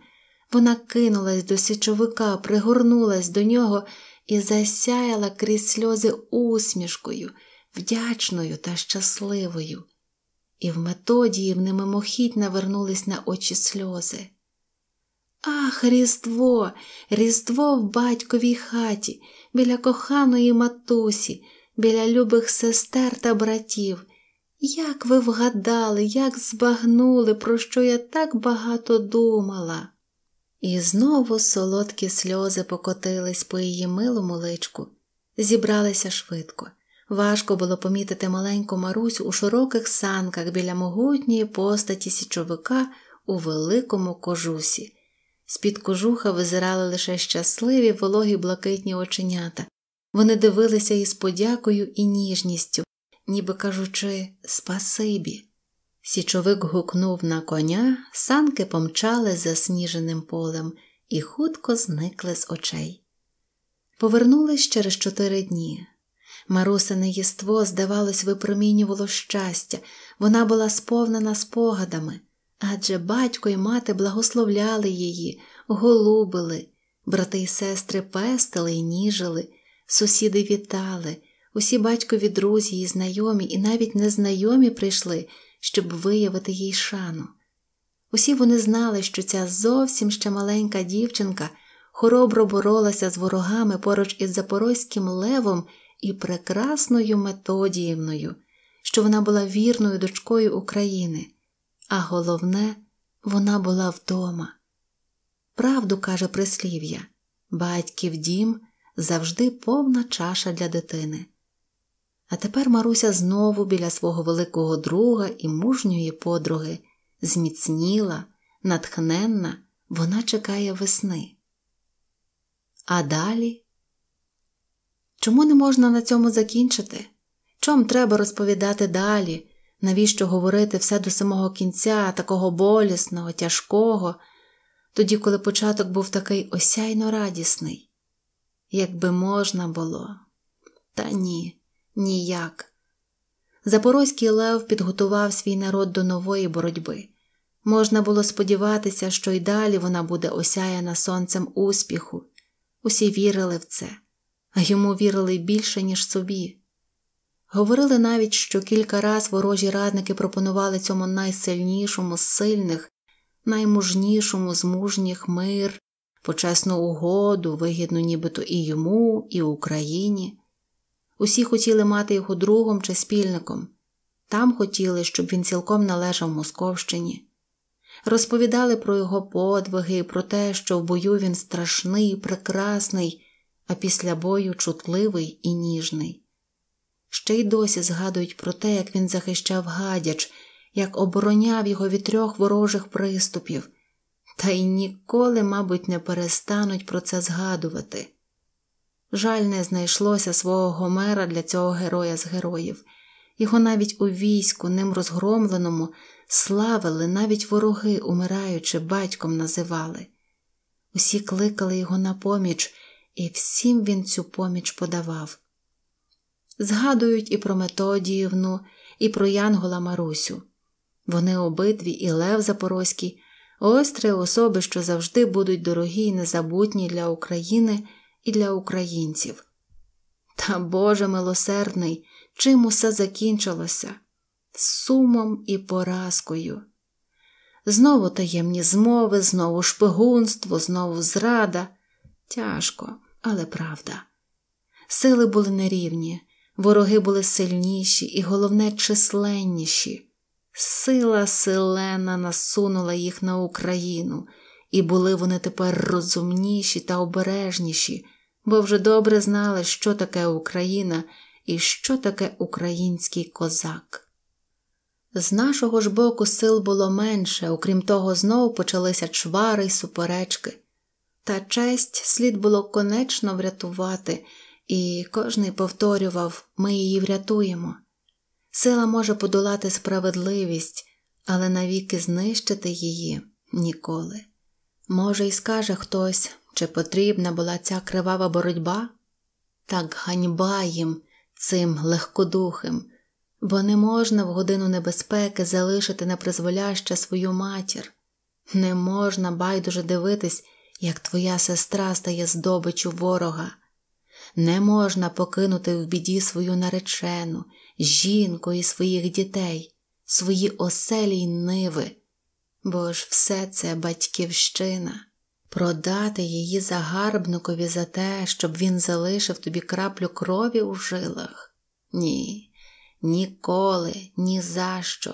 Speaker 1: Вона кинулась до січовика, пригорнулась до нього і засяяла крізь сльози усмішкою, вдячною та щасливою. І в методії в немимохідь навернулись на очі сльози. Ах, Різдво, Різдво в батьковій хаті, біля коханої матусі, біля любих сестер та братів. Як ви вгадали, як збагнули, про що я так багато думала. І знову солодкі сльози покотились по її милому личку, зібралися швидко. Важко було помітити маленьку Марусь у широких санках біля могутньої постаті січовика у великому кожусі. З-під кожуха визирали лише щасливі вологі блакитні оченята. Вони дивилися із подякою і ніжністю, ніби кажучи спасибі. Січовик гукнув на коня, санки помчали засніженим полем і хутко зникли з очей. Повернулись через чотири дні. Марусине єство, здавалось, випромінювало щастя, вона була сповнена спогадами, адже батько й мати благословляли її, голубили, брати й сестри пестили й ніжили, сусіди вітали, усі батькові друзі і знайомі, і навіть незнайомі прийшли щоб виявити їй шану. Усі вони знали, що ця зовсім ще маленька дівчинка хоробро боролася з ворогами поруч із запорозьким левом і прекрасною Методіївною, що вона була вірною дочкою України, а головне, вона була вдома. Правду каже прислів'я батьків дім завжди повна чаша для дитини. А тепер Маруся знову біля свого великого друга і мужньої подруги, зміцніла, натхненна, вона чекає весни. А далі? Чому не можна на цьому закінчити? Чом треба розповідати далі? Навіщо говорити все до самого кінця, такого болісного, тяжкого, тоді, коли початок був такий осяйно радісний? Якби можна було, та ні. Ніяк. Запорозький лев підготував свій народ до нової боротьби. Можна було сподіватися, що й далі вона буде осяяна сонцем успіху. Усі вірили в це, а йому вірили більше, ніж собі. Говорили навіть, що кілька раз ворожі радники пропонували цьому найсильнішому з сильних, наймужнішому з мужніх мир, почесну угоду, вигідну нібито і йому, і Україні. Усі хотіли мати його другом чи спільником. Там хотіли, щоб він цілком належав Московщині. Розповідали про його подвиги, про те, що в бою він страшний, прекрасний, а після бою чутливий і ніжний. Ще й досі згадують про те, як він захищав гадяч, як обороняв його від трьох ворожих приступів, та й ніколи, мабуть, не перестануть про це згадувати. Жаль, не знайшлося свого Гомера для цього героя з героїв. Його навіть у війську, ним розгромленому, славили, навіть вороги, умираючи, батьком називали. Усі кликали його на поміч, і всім він цю поміч подавав. Згадують і про Методіївну, і про Янгола Марусю. Вони обидві і Лев Запорозький, ось три особи, що завжди будуть дорогі і незабутні для України і для українців. Та Боже милосердний, чим усе закінчилося? З сумом і поразкою. Знову таємні змови, знову шпигунство, знову зрада. Тяжко, але правда. Сили були нерівні, вороги були сильніші і, головне, численніші. Сила селена насунула їх на Україну, і були вони тепер розумніші та обережніші бо вже добре знали, що таке Україна і що таке український козак. З нашого ж боку сил було менше, окрім того, знову почалися чвари й суперечки, та честь слід було конечно врятувати, і кожний повторював ми її врятуємо. Сила може подолати справедливість, але навіки знищити її ніколи. Може, й скаже хтось чи потрібна була ця кривава боротьба? Так ганьба їм цим легкодухим, бо не можна в годину небезпеки залишити на свою матір, не можна байдуже дивитись, як твоя сестра стає здобичу ворога, не можна покинути в біді свою наречену, жінку і своїх дітей, свої оселі й ниви, бо ж все це батьківщина продати її загарбникові за те, щоб він залишив тобі краплю крові у жилах? Ні, ніколи, ні за що.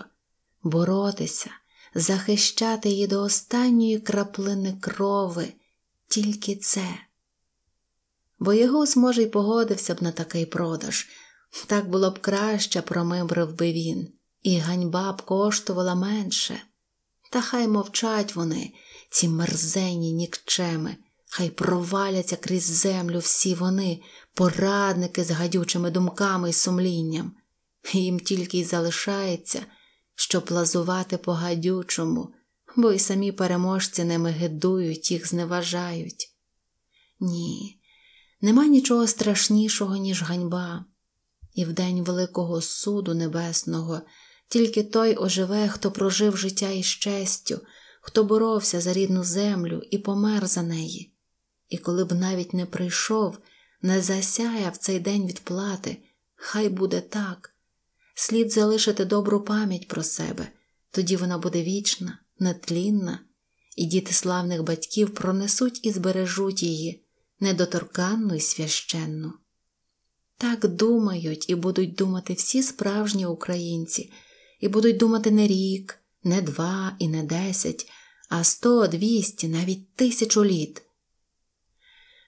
Speaker 1: Боротися, захищати її до останньої краплини крови, тільки це. Боєгус, може, й погодився б на такий продаж, так було б краще, промибрив би він, і ганьба б коштувала менше. Та хай мовчать вони, ці мерзені нікчеми, хай проваляться крізь землю всі вони, порадники з гадючими думками і сумлінням. Їм тільки й залишається, щоб лазувати по гадючому, бо й самі переможці ними гидують, їх зневажають. Ні, нема нічого страшнішого, ніж ганьба, і в день Великого суду Небесного тільки той оживе, хто прожив життя із честю хто боровся за рідну землю і помер за неї, і коли б навіть не прийшов, не засяяв цей день відплати, хай буде так. Слід залишити добру пам'ять про себе, тоді вона буде вічна, нетлінна, і діти славних батьків пронесуть і збережуть її недоторканну і священну. Так думають і будуть думати всі справжні українці, і будуть думати не рік не два і не десять, а сто, двісті, навіть тисячу літ.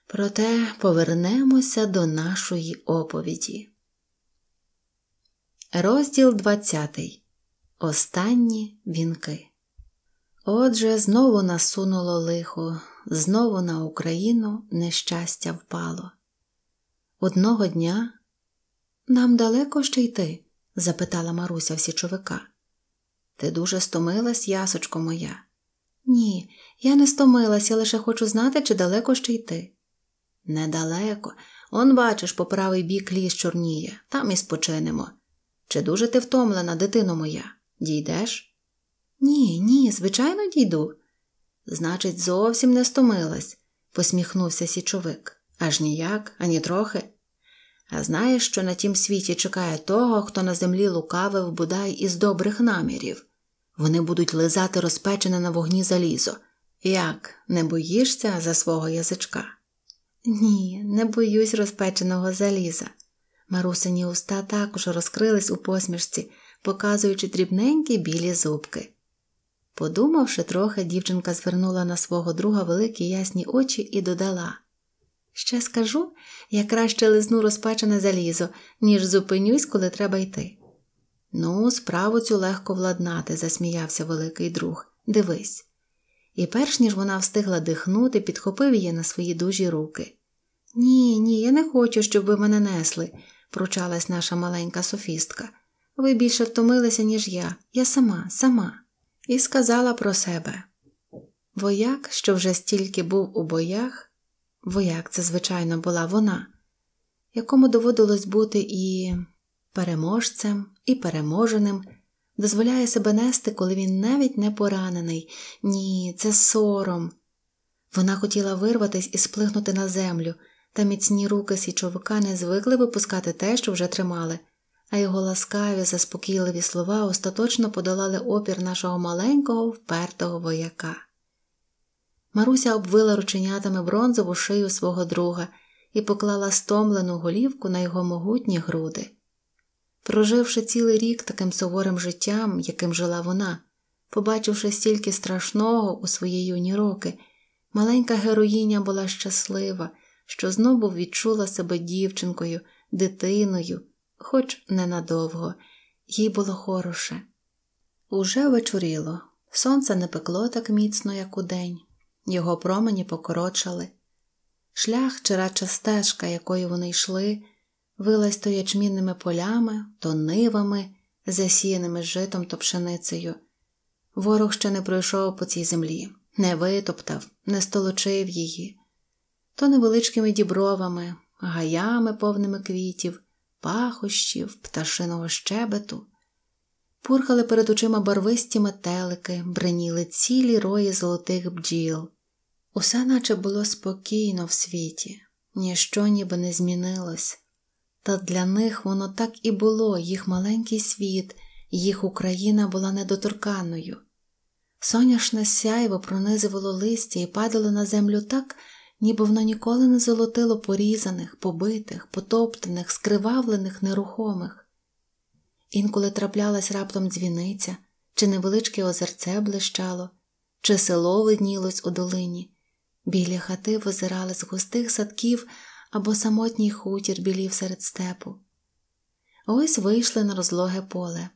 Speaker 1: Проте повернемося до нашої оповіді. Розділ 20. Останні вінки. Отже, знову насунуло лихо, знову на Україну нещастя впало. Одного дня нам далеко ще йти? запитала Маруся в січовика. Ти дуже стомилась, ясочко моя. Ні, я не стомилась, я лише хочу знати, чи далеко ще йти. Недалеко. Он бачиш, по правий бік ліс чорніє, там і спочинемо. Чи дуже ти втомлена, дитино моя? Дійдеш? Ні, ні, звичайно, дійду. Значить, зовсім не стомилась, посміхнувся січовик. Аж ніяк, ані трохи. А знаєш, що на тім світі чекає того, хто на землі лукавив бодай із добрих намірів. Вони будуть лизати розпечене на вогні залізо. Як не боїшся за свого язичка? Ні, не боюсь розпеченого заліза. Марусині уста також розкрились у посмішці, показуючи дрібненькі білі зубки. Подумавши трохи, дівчинка звернула на свого друга великі ясні очі і додала Ще скажу, я краще лизну розпечене залізо, ніж зупинюсь, коли треба йти. Ну, справу цю легко владнати, засміявся великий друг. Дивись. І перш ніж вона встигла дихнути, підхопив її на свої дужі руки. Ні, ні, я не хочу, щоб ви мене несли, пручалась наша маленька софістка. Ви більше втомилися, ніж я, я сама, сама, і сказала про себе. Вояк, що вже стільки був у боях, вояк це, звичайно, була вона, якому доводилось бути і переможцем і переможеним, дозволяє себе нести, коли він навіть не поранений. Ні, це сором. Вона хотіла вирватись і сплигнути на землю, та міцні руки січовика не звикли випускати те, що вже тримали, а його ласкаві, заспокійливі слова остаточно подолали опір нашого маленького впертого вояка. Маруся обвила рученятами бронзову шию свого друга і поклала стомлену голівку на його могутні груди. Проживши цілий рік таким суворим життям, яким жила вона, побачивши стільки страшного у свої юні роки, маленька героїня була щаслива, що знову відчула себе дівчинкою, дитиною, хоч ненадовго, їй було хороше. Уже вечоріло, сонце не пекло так міцно, як у день, його промені покорочали. Шлях чи радше стежка, якою вони йшли, Вилазь то ячмінними полями, то нивами, засіяними житом то пшеницею. Ворог ще не пройшов по цій землі, не витоптав, не столочив її, то невеличкими дібровами, гаями, повними квітів, пахощів, пташиного щебету. Пурхали перед очима барвисті метелики, бриніли цілі рої золотих бджіл. Усе наче було спокійно в світі, ніщо ніби не змінилось. Та для них воно так і було, їх маленький світ, їх Україна була недоторканою. Соняшне сяйво пронизувало листя і падало на землю так, ніби воно ніколи не золотило порізаних, побитих, потоптаних, скривавлених, нерухомих. Інколи траплялась раптом дзвіниця, чи невеличке озерце блищало, чи село виднілось у долині. Білі хати визирали з густих садків або самотній хутір білів серед степу. Ось вийшли на розлоге поле.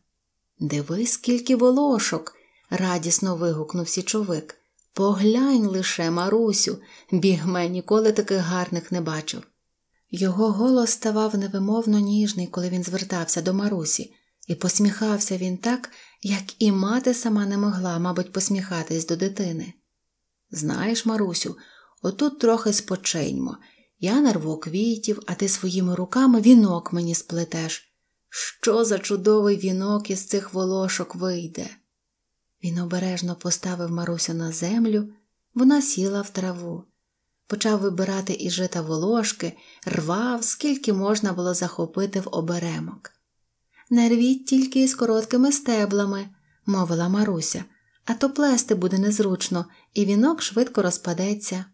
Speaker 1: Диви, скільки волошок. радісно вигукнув січовик. Поглянь лише, Марусю, бігме ніколи таких гарних не бачив. Його голос ставав невимовно ніжний, коли він звертався до Марусі, і посміхався він так, як і мати сама не могла, мабуть, посміхатись до дитини. Знаєш, Марусю, отут трохи спочиньмо я нарву квітів, а ти своїми руками вінок мені сплетеш. Що за чудовий вінок із цих волошок вийде? Він обережно поставив Маруся на землю, вона сіла в траву, почав вибирати із жита волошки, рвав, скільки можна було захопити в оберемок. Не рвіть тільки із короткими стеблами, мовила Маруся, а то плести буде незручно, і вінок швидко розпадеться.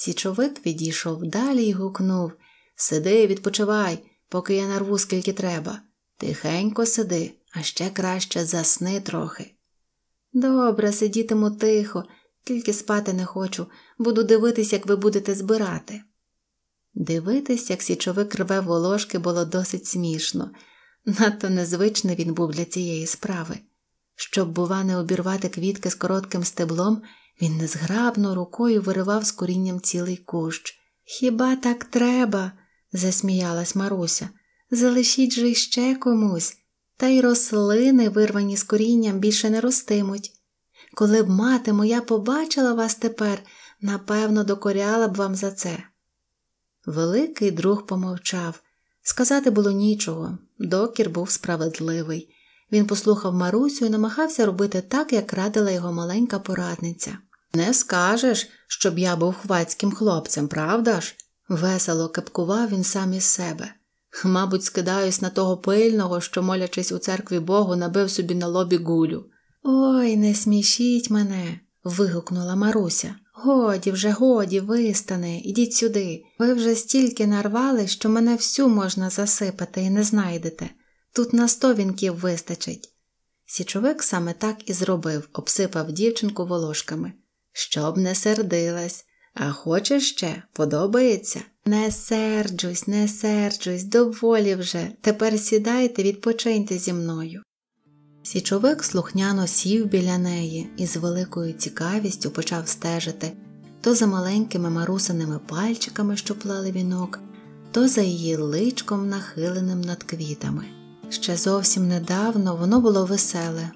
Speaker 1: Січовик підійшов далі і гукнув Сиди, відпочивай, поки я нарву скільки треба. Тихенько сиди, а ще краще засни трохи. Добре, сидітиму тихо, тільки спати не хочу, буду дивитись, як ви будете збирати. Дивитись, як січовик рве волошки, було досить смішно, надто незвичний він був для цієї справи. Щоб, бува, не обірвати квітки з коротким стеблом, він незграбно рукою виривав з корінням цілий кущ. Хіба так треба? засміялась Маруся. Залишіть же іще комусь, та й рослини, вирвані з корінням, більше не ростимуть. Коли б мати моя побачила вас тепер, напевно, докоряла б вам за це. Великий друг помовчав. Сказати було нічого, докір був справедливий. Він послухав Марусю і намагався робити так, як радила його маленька порадниця. Не скажеш, щоб я був хвацьким хлопцем, правда ж? Весело кепкував він сам із себе. Мабуть, скидаюсь на того пильного, що, молячись у церкві Богу, набив собі на лобі гулю. Ой, не смішіть мене. вигукнула Маруся. Годі вже, годі, вистане, ідіть сюди. Ви вже стільки нарвали, що мене всю можна засипати і не знайдете. Тут на сто вінків вистачить. Січовик саме так і зробив, обсипав дівчинку волошками щоб не сердилась, а хочеш ще подобається. Не серджусь, не серджусь, доволі вже, тепер сідайте, відпочиньте зі мною. Січовик слухняно сів біля неї і з великою цікавістю почав стежити то за маленькими марусиними пальчиками, що плали вінок, то за її личком, нахиленим над квітами. Ще зовсім недавно воно було веселе,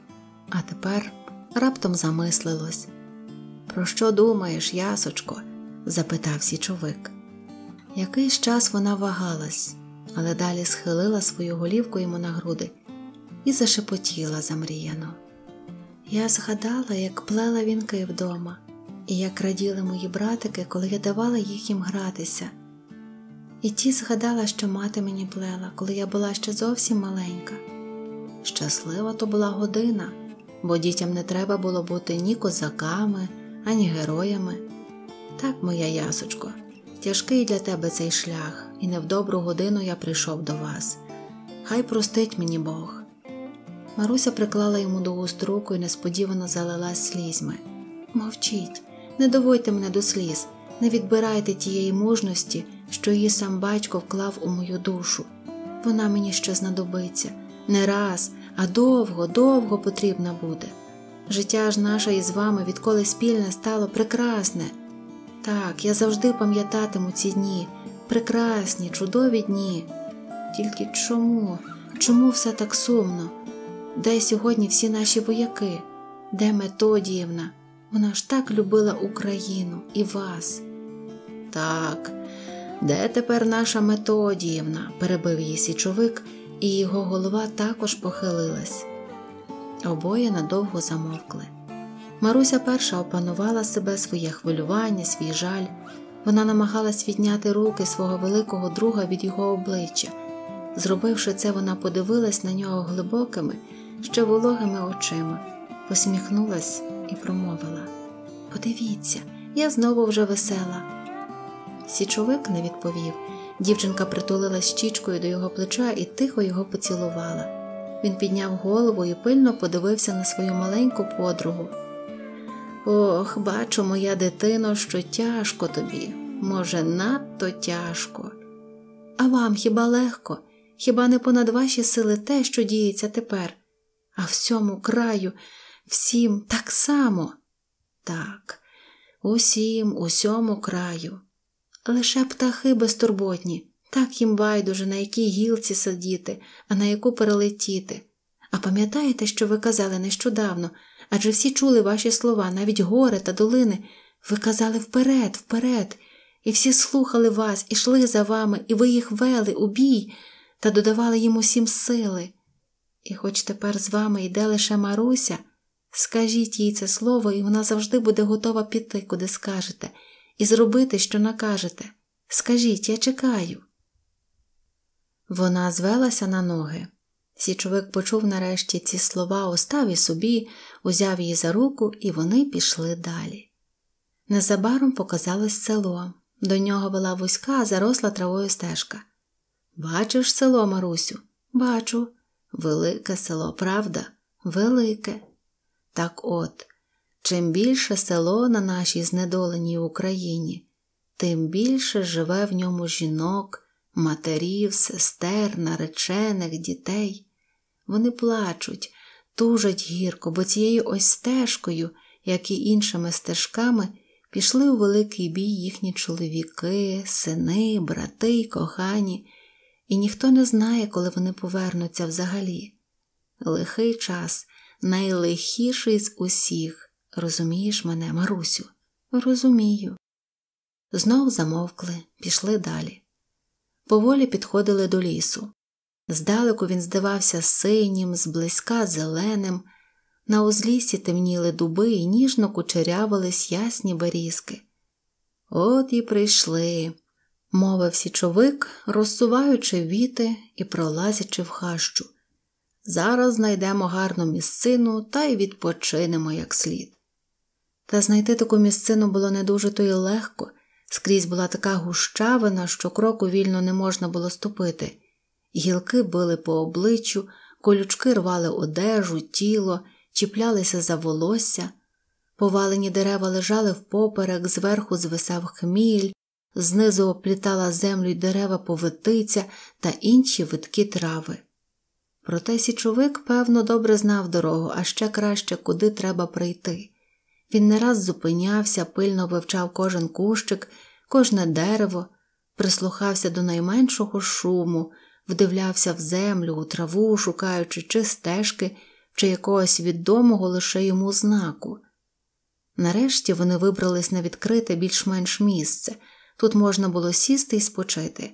Speaker 1: а тепер раптом замислилось. Про що думаєш, ясочко? запитав січовик. Якийсь час вона вагалась, але далі схилила свою голівку йому на груди і зашепотіла замріяно. Я згадала, як плела вінки вдома, і як раділи мої братики, коли я давала їх їм гратися. І ті згадала, що мати мені плела, коли я була ще зовсім маленька. Щаслива то була година, бо дітям не треба було бути ні козаками ані героями. Так, моя ясочко, тяжкий для тебе цей шлях, і не в добру годину я прийшов до вас. Хай простить мені Бог. Маруся приклала йому до уст руку і несподівано залилась слізьми. Мовчіть, не доводьте мене до сліз, не відбирайте тієї мужності, що її сам батько вклав у мою душу. Вона мені ще знадобиться не раз, а довго, довго потрібна буде. Життя ж наше із вами відколи спільне стало прекрасне. Так, я завжди пам'ятатиму ці дні, прекрасні, чудові дні. Тільки чому, чому все так сумно? Де сьогодні всі наші вояки? Де Методіївна? Вона ж так любила Україну і вас. Так, де тепер наша Методіївна? перебив її січовик, і його голова також похилилась. Обоє надовго замовкли. Маруся перша опанувала себе своє хвилювання, свій жаль. Вона намагалась відняти руки свого великого друга від його обличчя. Зробивши це, вона подивилась на нього глибокими, ще вологими очима, посміхнулась і промовила Подивіться, я знову вже весела. Січовик не відповів. Дівчинка притулилась щічкою до його плеча і тихо його поцілувала. Він підняв голову і пильно подивився на свою маленьку подругу. Ох, бачу, моя дитино, що тяжко тобі, може, надто тяжко. А вам хіба легко, хіба не понад ваші сили те, що діється тепер, а всьому краю, всім так само? Так, усім, усьому краю. Лише птахи безтурботні. Так їм байдуже, на якій гілці сидіти, а на яку перелетіти. А пам'ятаєте, що ви казали нещодавно, адже всі чули ваші слова, навіть гори та долини. Ви казали вперед, вперед, і всі слухали вас, і йшли за вами, і ви їх вели у бій та додавали їм усім сили. І хоч тепер з вами йде лише Маруся, скажіть їй це слово, і вона завжди буде готова піти, куди скажете, і зробити, що накажете. Скажіть, я чекаю. Вона звелася на ноги. Січовик почув нарешті ці слова, остав і собі, узяв її за руку, і вони пішли далі. Незабаром показалось село. До нього вела вузька, заросла травою стежка. Бачиш село, Марусю? Бачу. Велике село, правда? Велике. Так от, чим більше село на нашій знедоленій Україні, тим більше живе в ньому жінок, матерів, сестер, наречених, дітей. Вони плачуть, тужать гірко, бо цією ось стежкою, як і іншими стежками, пішли у великий бій їхні чоловіки, сини, брати й кохані, і ніхто не знає, коли вони повернуться взагалі. Лихий час, найлихіший з усіх. Розумієш мене, Марусю? Розумію. Знов замовкли, пішли далі поволі підходили до лісу. Здалеку він здавався синім, зблизька зеленим, на узлісі темніли дуби і ніжно кучерявились ясні берізки. От і прийшли, мовив січовик, розсуваючи віти і пролазячи в хащу. Зараз знайдемо гарну місцину та й відпочинемо як слід. Та знайти таку місцину було не дуже то й легко. Скрізь була така гущавина, що кроку вільно не можна було ступити. Гілки били по обличчю, колючки рвали одежу, тіло, чіплялися за волосся, повалені дерева лежали впоперек, зверху звисав хміль, знизу оплітала землю й дерева повитиця та інші видкі трави. Проте січовик, певно, добре знав дорогу, а ще краще, куди треба прийти. Він не раз зупинявся, пильно вивчав кожен кущик, кожне дерево, прислухався до найменшого шуму, вдивлявся в землю, у траву, шукаючи чи стежки, чи якогось відомого лише йому знаку. Нарешті вони вибрались на відкрите більш-менш місце тут можна було сісти і спочити.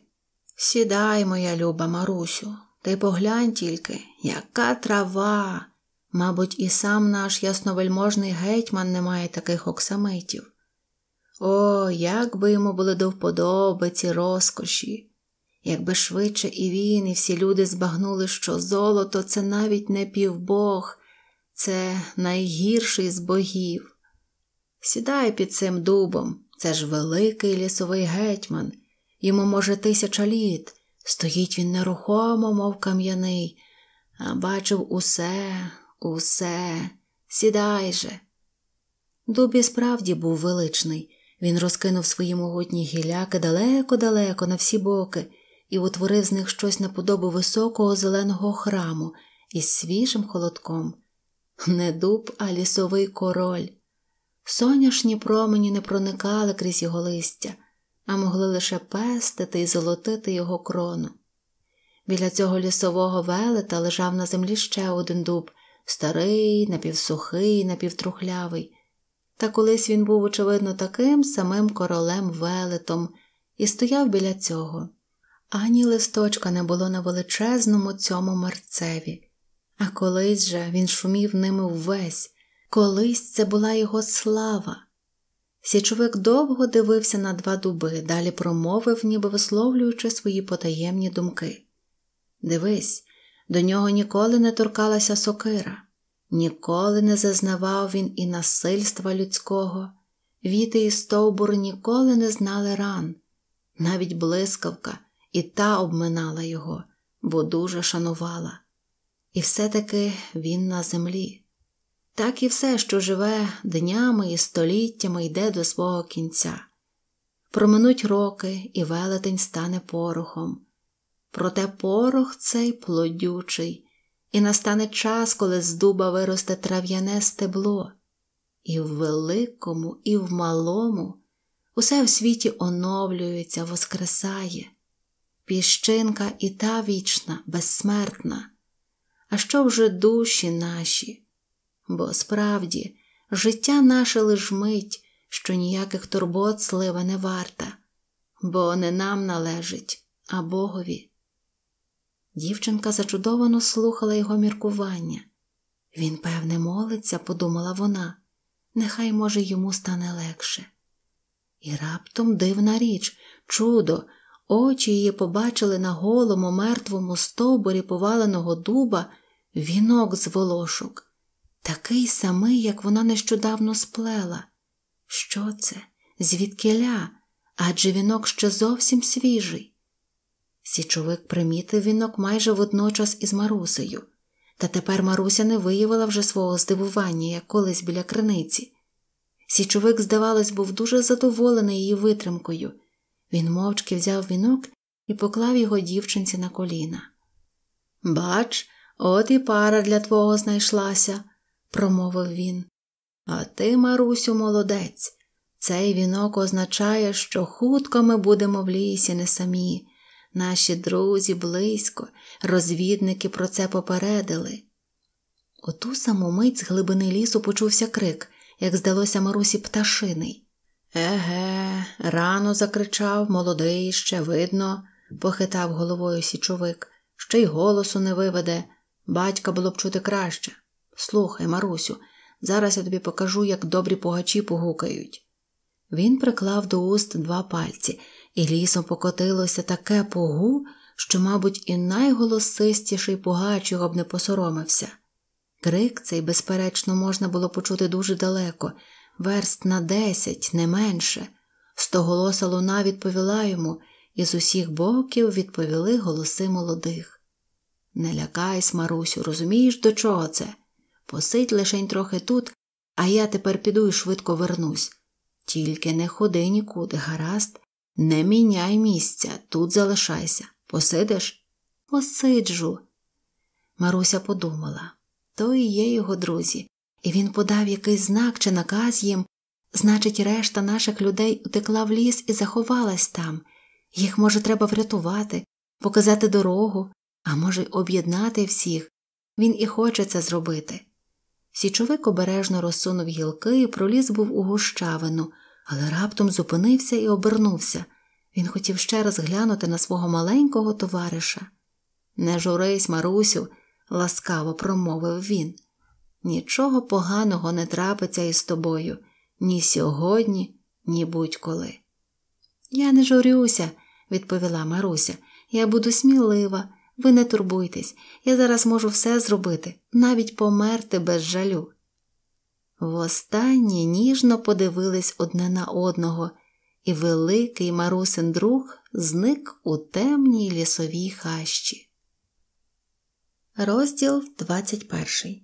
Speaker 1: Сідай, моя люба Марусю, ти поглянь тільки, яка трава, Мабуть, і сам наш ясновельможний гетьман не має таких оксамитів. О, як би йому були до вподоби ці розкоші, якби швидше і він, і всі люди збагнули, що золото це навіть не півбог, це найгірший з богів. Сідай під цим дубом, це ж великий лісовий гетьман, йому, може, тисяча літ. Стоїть він нерухомо, мов кам'яний, а бачив усе, Усе, сідай же. Дубі справді був величний. Він розкинув свої могутні гіляки далеко-далеко на всі боки і утворив з них щось на подобу високого зеленого храму із свіжим холодком. Не дуб, а лісовий король. Соняшні промені не проникали крізь його листя, а могли лише пестити і золотити його крону. Біля цього лісового велета лежав на землі ще один дуб, старий, напівсухий, напівтрухлявий. Та колись він був, очевидно, таким самим королем велетом і стояв біля цього. Ані листочка не було на величезному цьому мерцеві, а колись же він шумів ними ввесь, колись це була його слава. Січовик довго дивився на два дуби, далі промовив, ніби висловлюючи свої потаємні думки. Дивись, до нього ніколи не торкалася сокира, ніколи не зазнавав він і насильства людського, віти і стовбур ніколи не знали ран, навіть блискавка і та обминала його, бо дуже шанувала. І все-таки він на землі. Так і все, що живе днями і століттями, йде до свого кінця. Проминуть роки, і велетень стане порохом. Проте порох цей плодючий, і настане час, коли з дуба виросте трав'яне стебло. І в великому, і в малому усе в світі оновлюється, воскресає. Піщинка і та вічна, безсмертна. А що вже душі наші? Бо справді життя наше лиш мить, що ніяких турбот слива не варта, бо не нам належить, а Богові. Дівчинка зачудовано слухала його міркування. Він, певне, молиться, подумала вона, нехай, може, йому стане легше. І раптом дивна річ, чудо, очі її побачили на голому, мертвому стовбурі поваленого дуба вінок з волошок, такий самий, як вона нещодавно сплела. Що це? Звідки ля? Адже вінок ще зовсім свіжий. Січовик примітив вінок майже водночас із Марусею, та тепер Маруся не виявила вже свого здивування, як колись біля криниці. Січовик, здавалось, був дуже задоволений її витримкою. Він мовчки взяв вінок і поклав його дівчинці на коліна. Бач, от і пара для твого знайшлася, промовив він. А ти, Марусю, молодець. Цей вінок означає, що хутко ми будемо в лісі не самі. Наші друзі близько, розвідники про це попередили. У ту саму мить з глибини лісу почувся крик, як здалося Марусі пташиний. Еге, рано закричав молодий, ще видно, похитав головою січовик, ще й голосу не виведе. Батька було б чути краще. Слухай, Марусю, зараз я тобі покажу, як добрі пугачі погукають. Він приклав до уст два пальці і лісом покотилося таке погу, що, мабуть, і найголосистіший пугач його б не посоромився. Крик цей, безперечно, можна було почути дуже далеко, верст на десять, не менше. Стоголоса луна відповіла йому, і з усіх боків відповіли голоси молодих. Не лякайся, Марусю, розумієш, до чого це? Посидь лишень трохи тут, а я тепер піду і швидко вернусь. Тільки не ходи нікуди, гаразд, не міняй місця, тут залишайся. Посидиш? Посиджу. Маруся подумала то і є його друзі, і він подав якийсь знак чи наказ їм значить, решта наших людей утекла в ліс і заховалась там. Їх, може, треба врятувати, показати дорогу, а може, й об'єднати всіх. Він і хоче це зробити. Січовик обережно розсунув гілки і проліз був у гущавину але раптом зупинився і обернувся. Він хотів ще раз глянути на свого маленького товариша. Не журись, Марусю, ласкаво промовив він. Нічого поганого не трапиться із тобою ні сьогодні, ні будь-коли. Я не журюся, відповіла Маруся. Я буду смілива, ви не турбуйтесь, я зараз можу все зробити, навіть померти без жалю. Востаннє ніжно подивились одне на одного, і великий марусин друг зник у темній лісовій хащі. Розділ 21.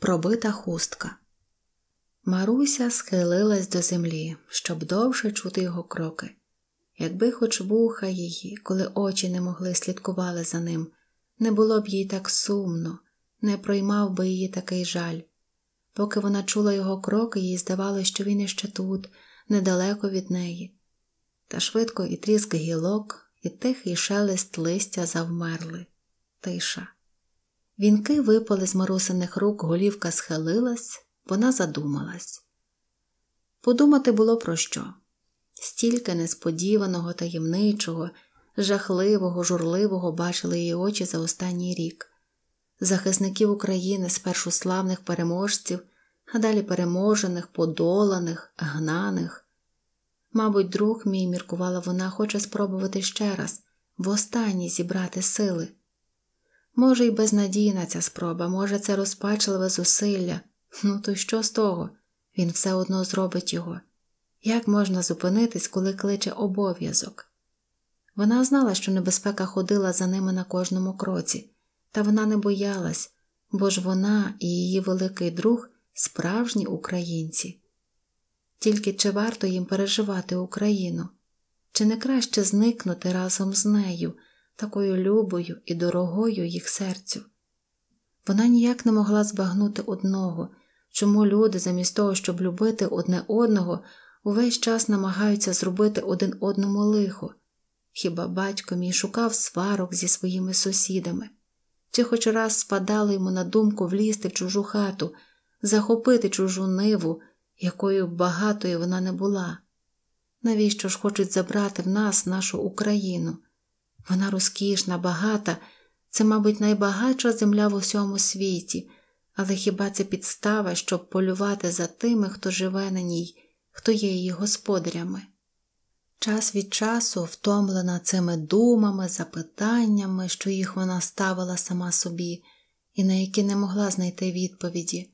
Speaker 1: Пробита хустка. Маруся схилилась до землі, щоб довше чути його кроки. Якби хоч вуха її, коли очі не могли слідкували за ним, не було б їй так сумно, не проймав би її такий жаль. Поки вона чула його кроки, їй здавалося, що він іще тут, недалеко від неї. Та швидко і тріск гілок, і тихий шелест листя завмерли. Тиша. Вінки випали з марусиних рук, голівка схилилась, вона задумалась. Подумати було про що? Стільки несподіваного, таємничого, жахливого, журливого бачили її очі за останній рік захисників України, спершу славних переможців, а далі переможених, подоланих, гнаних. Мабуть, друг мій, міркувала вона, хоче спробувати ще раз, востаннє зібрати сили. Може, й безнадійна ця спроба, може, це розпачливе зусилля. Ну то що з того? Він все одно зробить його. Як можна зупинитись, коли кличе обов'язок? Вона знала, що небезпека ходила за ними на кожному кроці, та вона не боялась, бо ж вона і її великий друг справжні українці. Тільки чи варто їм переживати Україну, чи не краще зникнути разом з нею, такою любою і дорогою їх серцю? Вона ніяк не могла збагнути одного, чому люди, замість того, щоб любити одне одного, увесь час намагаються зробити один одному лихо. Хіба батько мій шукав сварок зі своїми сусідами? чи хоч раз спадало йому на думку влізти в чужу хату, захопити чужу ниву, якою багатою вона не була. Навіщо ж хочуть забрати в нас нашу Україну? Вона розкішна, багата, це, мабуть, найбагатша земля в усьому світі, але хіба це підстава, щоб полювати за тими, хто живе на ній, хто є її господарями? Час від часу, втомлена цими думами, запитаннями, що їх вона ставила сама собі, і на які не могла знайти відповіді,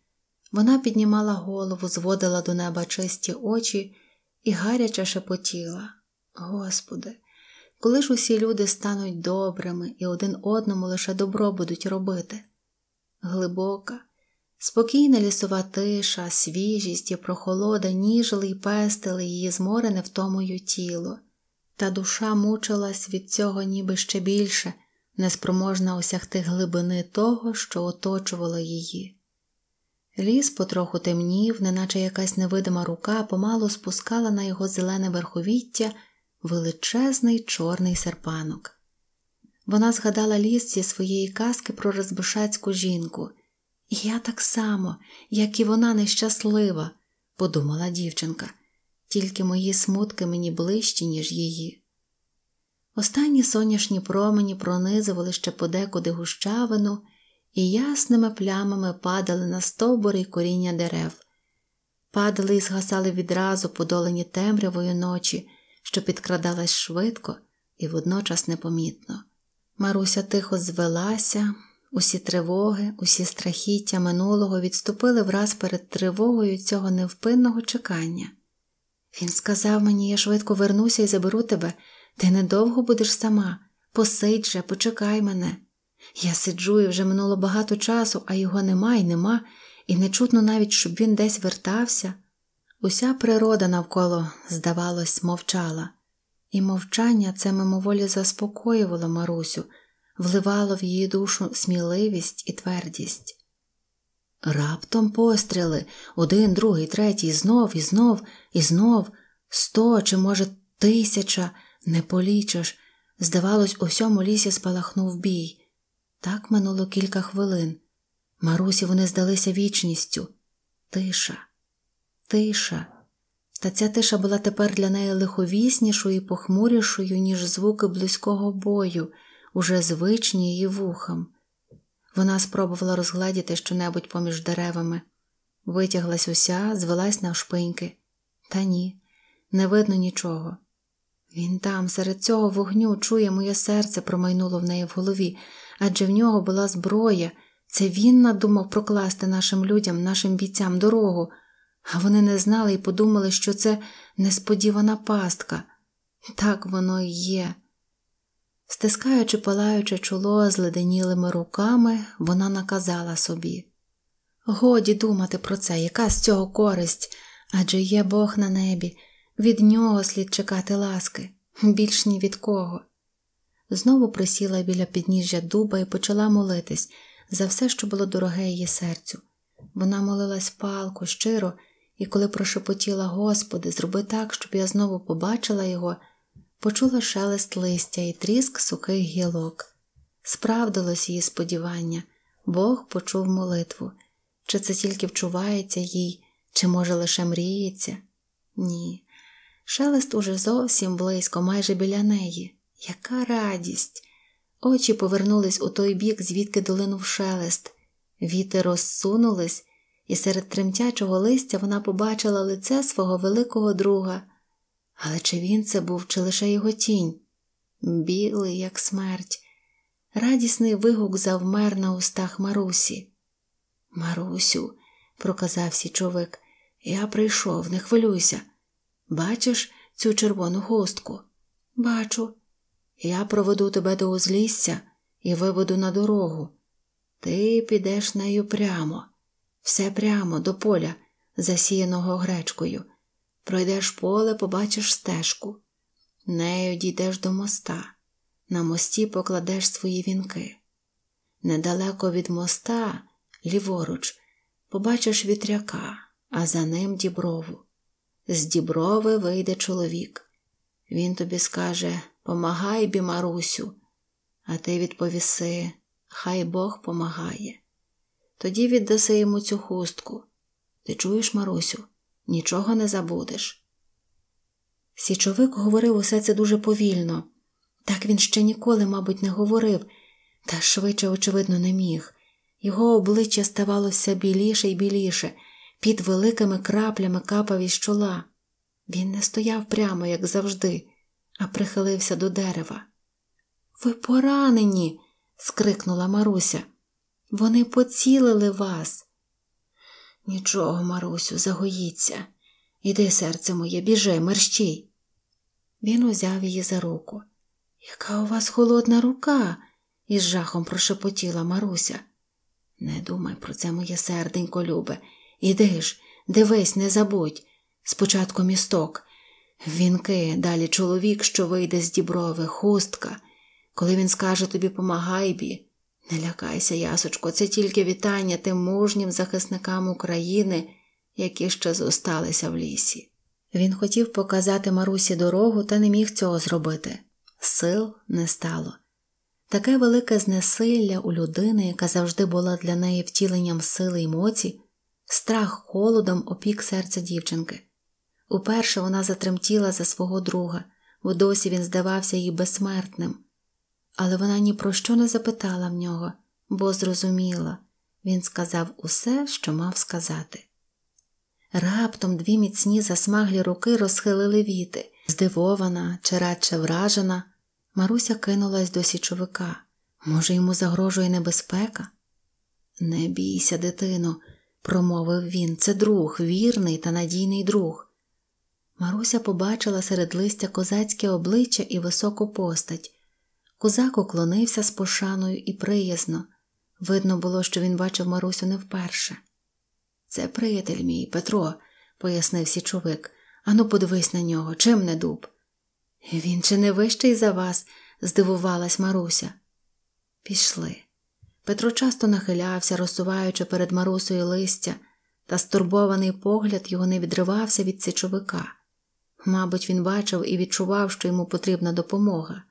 Speaker 1: вона піднімала голову, зводила до неба чисті очі і гаряче шепотіла: Господи, коли ж усі люди стануть добрими і один одному лише добро будуть робити. Глибока, Спокійна лісова тиша, свіжість і прохолода ніжили й пестили її зморене втомою тіло, та душа мучилась від цього ніби ще більше, неспроможна осягти глибини того, що оточувало її. Ліс потроху темнів, неначе якась невидима рука помалу спускала на його зелене верховіття величезний чорний серпанок. Вона згадала ліс зі своєї казки про розбишацьку жінку. Я так само, як і вона нещаслива, подумала дівчинка, тільки мої смутки мені ближчі, ніж її. Останні соняшні промені пронизували ще подекуди гущавину і ясними плямами падали на стовбури й коріння дерев, падали і згасали відразу подолені темрявою ночі, що підкрадалась швидко і водночас непомітно. Маруся тихо звелася. Усі тривоги, усі страхіття минулого відступили враз перед тривогою цього невпинного чекання. Він сказав мені, я швидко вернуся і заберу тебе, ти недовго будеш сама, посидь же, почекай мене. Я сиджу і вже минуло багато часу, а його нема й нема, і не чутно навіть, щоб він десь вертався. Уся природа навколо, здавалось, мовчала, і мовчання це мимоволі заспокоювало Марусю вливало в її душу сміливість і твердість. Раптом постріли один, другий, третій, знов і знов, і знов, сто чи, може, тисяча не полічиш. Здавалось, у всьому лісі спалахнув бій. Так минуло кілька хвилин. Марусі вони здалися вічністю. Тиша, тиша. Та ця тиша була тепер для неї лиховіснішою і похмурішою, ніж звуки близького бою уже звичні її вухам. Вона спробувала розгладіти щонебудь поміж деревами, витяглась уся, звелась навшпиньки. Та ні, не видно нічого. Він там, серед цього вогню, чує, моє серце промайнуло в неї в голові, адже в нього була зброя. Це він надумав прокласти нашим людям, нашим бійцям дорогу, а вони не знали і подумали, що це несподівана пастка. Так воно і є. Стискаючи палаюче чоло з леденілими руками, вона наказала собі Годі думати про це, яка з цього користь? Адже є Бог на небі, від нього слід чекати ласки, більш ні від кого. Знову присіла біля підніжжя дуба і почала молитись за все, що було дороге її серцю. Вона молилась палко, щиро, і коли прошепотіла Господи, зроби так, щоб я знову побачила його почула шелест листя і тріск сухих гілок. Справдилось її сподівання, Бог почув молитву. Чи це тільки вчувається їй, чи, може, лише мріється? Ні. Шелест уже зовсім близько, майже біля неї. Яка радість! Очі повернулись у той бік, звідки долинув шелест. Віти розсунулись, і серед тремтячого листя вона побачила лице свого великого друга. Але чи він це був, чи лише його тінь? Білий, як смерть, радісний вигук завмер на устах Марусі. Марусю, проказав січовик, я прийшов, не хвилюйся. Бачиш цю червону гостку? Бачу. Я проведу тебе до узлісся і виведу на дорогу. Ти підеш нею прямо, все прямо до поля, засіяного гречкою. Пройдеш поле, побачиш стежку, нею дійдеш до моста, на мості покладеш свої вінки. Недалеко від моста, ліворуч, побачиш вітряка, а за ним діброву. З діброви вийде чоловік. Він тобі скаже Помагай, бімарусю, а ти відповіси Хай Бог помагає. Тоді віддаси йому цю хустку. Ти чуєш, Марусю? нічого не забудеш. Січовик говорив усе це дуже повільно, так він ще ніколи, мабуть, не говорив, та швидше, очевидно, не міг. Його обличчя ставалося біліше і біліше, під великими краплями капав із чола. Він не стояв прямо, як завжди, а прихилився до дерева. Ви поранені. скрикнула Маруся. Вони поцілили вас. Нічого, Марусю, загоїться. Іди, серце моє, біжи, мерщій. Він узяв її за руку. Яка у вас холодна рука? із жахом прошепотіла Маруся. Не думай про це, моє серденько, любе. Іди ж, дивись, не забудь. Спочатку місток. Вінки, далі чоловік, що вийде з діброви, хустка. Коли він скаже тобі помагай бі, не лякайся, ясочко, це тільки вітання тим мужнім захисникам України, які ще зосталися в лісі. Він хотів показати Марусі дорогу та не міг цього зробити. Сил не стало. Таке велике знесилля у людини, яка завжди була для неї втіленням сили й моці, страх холодом опік серця дівчинки. Уперше вона затремтіла за свого друга, бо досі він здавався їй безсмертним але вона ні про що не запитала в нього, бо зрозуміла він сказав усе, що мав сказати. Раптом дві міцні засмаглі руки розхилили віти. Здивована чи радше вражена, Маруся кинулась до січовика. Може, йому загрожує небезпека? Не бійся, дитино, промовив він. Це друг, вірний та надійний друг. Маруся побачила серед листя козацьке обличчя і високу постать. Козак уклонився з пошаною і приязно. Видно було, що він бачив Марусю не вперше. Це приятель мій, Петро, пояснив січовик. Ану, подивись на нього, чим не дуб. Він чи не вищий за вас? здивувалась Маруся. Пішли. Петро часто нахилявся, розсуваючи перед Марусою листя, та стурбований погляд його не відривався від січовика. Мабуть, він бачив і відчував, що йому потрібна допомога.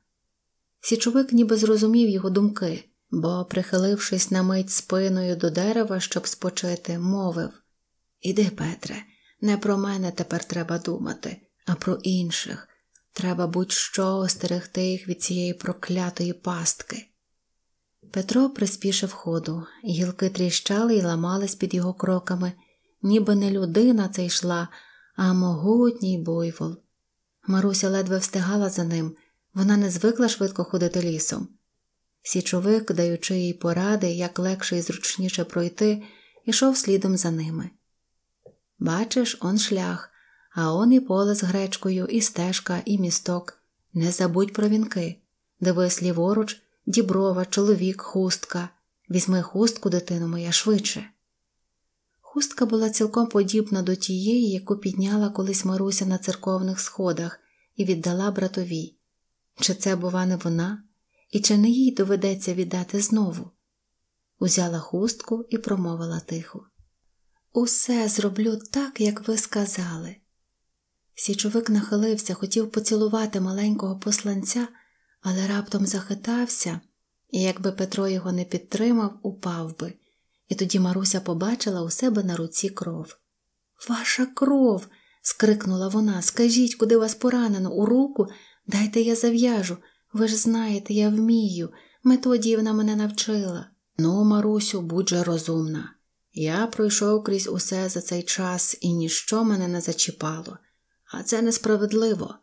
Speaker 1: Січовик ніби зрозумів його думки, бо, прихилившись на мить спиною до дерева, щоб спочити, мовив Іди, Петре, не про мене тепер треба думати, а про інших. Треба будь-що остерегти їх від цієї проклятої пастки. Петро приспішив ходу, гілки тріщали і ламались під його кроками, ніби не людина це йшла, а могутній буйвол. Маруся ледве встигала за ним. Вона не звикла швидко ходити лісом. Січовик, даючи їй поради, як легше і зручніше пройти, ішов слідом за ними. Бачиш, он шлях, а он і поле з гречкою, і стежка, і місток. Не забудь про вінки. Дивись ліворуч, діброва, чоловік, хустка. Візьми хустку, дитину моя, швидше. Хустка була цілком подібна до тієї, яку підняла колись Маруся на церковних сходах і віддала братовій. Чи це, бува, не вона, і чи не їй доведеться віддати знову? Узяла хустку і промовила тихо. Усе зроблю так, як ви сказали. Січовик нахилився, хотів поцілувати маленького посланця, але раптом захитався, і якби Петро його не підтримав, упав би, і тоді Маруся побачила у себе на руці кров. Ваша кров! скрикнула вона. Скажіть, куди вас поранено, у руку Дайте я зав'яжу, ви ж знаєте, я вмію. Методіївна мене навчила. Ну, Марусю, будь же розумна. Я пройшов крізь усе за цей час і ніщо мене не зачіпало, а це несправедливо.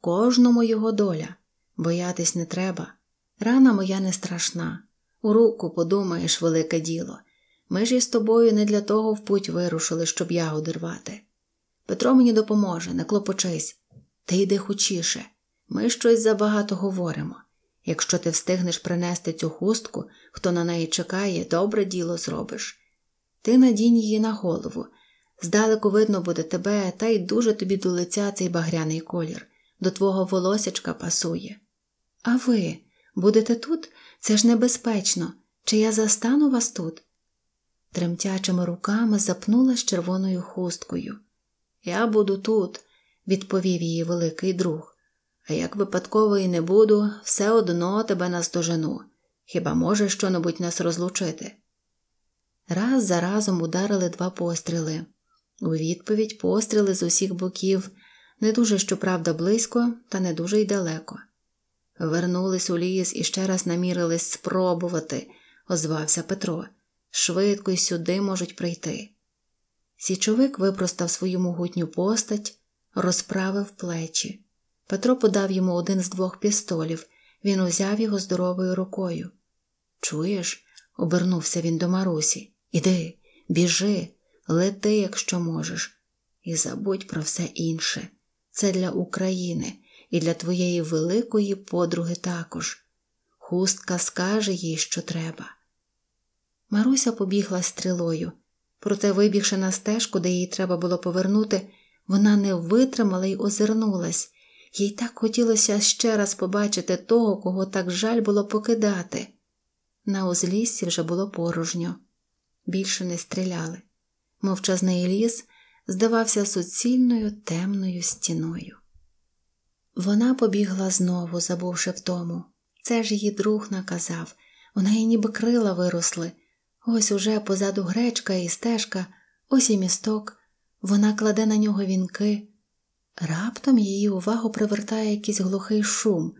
Speaker 1: Кожному його доля. Боятись не треба. Рана моя не страшна. У руку подумаєш, велике діло. Ми ж із тобою не для того в путь вирушили, щоб ягоди рвати. Петро мені допоможе, не клопочись. Ти йди хочіше. Ми щось забагато говоримо. Якщо ти встигнеш принести цю хустку, хто на неї чекає, добре діло зробиш. Ти надінь її на голову. Здалеку видно буде тебе, та й дуже тобі до лиця цей багряний колір, до твого волосячка пасує. А ви будете тут? Це ж небезпечно. Чи я застану вас тут? Тремтячими руками запнула з червоною хусткою. Я буду тут, відповів її великий друг а як випадковий не буду, все одно тебе настожену. Хіба може щонебудь нас розлучити? Раз за разом ударили два постріли. У відповідь постріли з усіх боків, не дуже, щоправда, близько, та не дуже й далеко. Вернулись у ліс і ще раз намірились спробувати, озвався Петро. Швидко й сюди можуть прийти. Січовик випростав свою могутню постать, розправив плечі. Петро подав йому один з двох пістолів. Він узяв його здоровою рукою. Чуєш? обернувся він до Марусі. Іди, біжи, лети, якщо можеш, і забудь про все інше. Це для України і для твоєї великої подруги також. Хустка скаже їй, що треба. Маруся побігла стрілою, проте, вибігши на стежку, де їй треба було повернути, вона не витримала й озирнулась. Їй так хотілося ще раз побачити того, кого так жаль було покидати. На узліссі вже було порожньо, більше не стріляли. Мовчазний ліс здавався суцільною темною стіною. Вона побігла знову, забувши в тому. Це ж її друг наказав, у неї ніби крила виросли. Ось уже позаду гречка і стежка, ось і місток. Вона кладе на нього вінки. Раптом її увагу привертає якийсь глухий шум,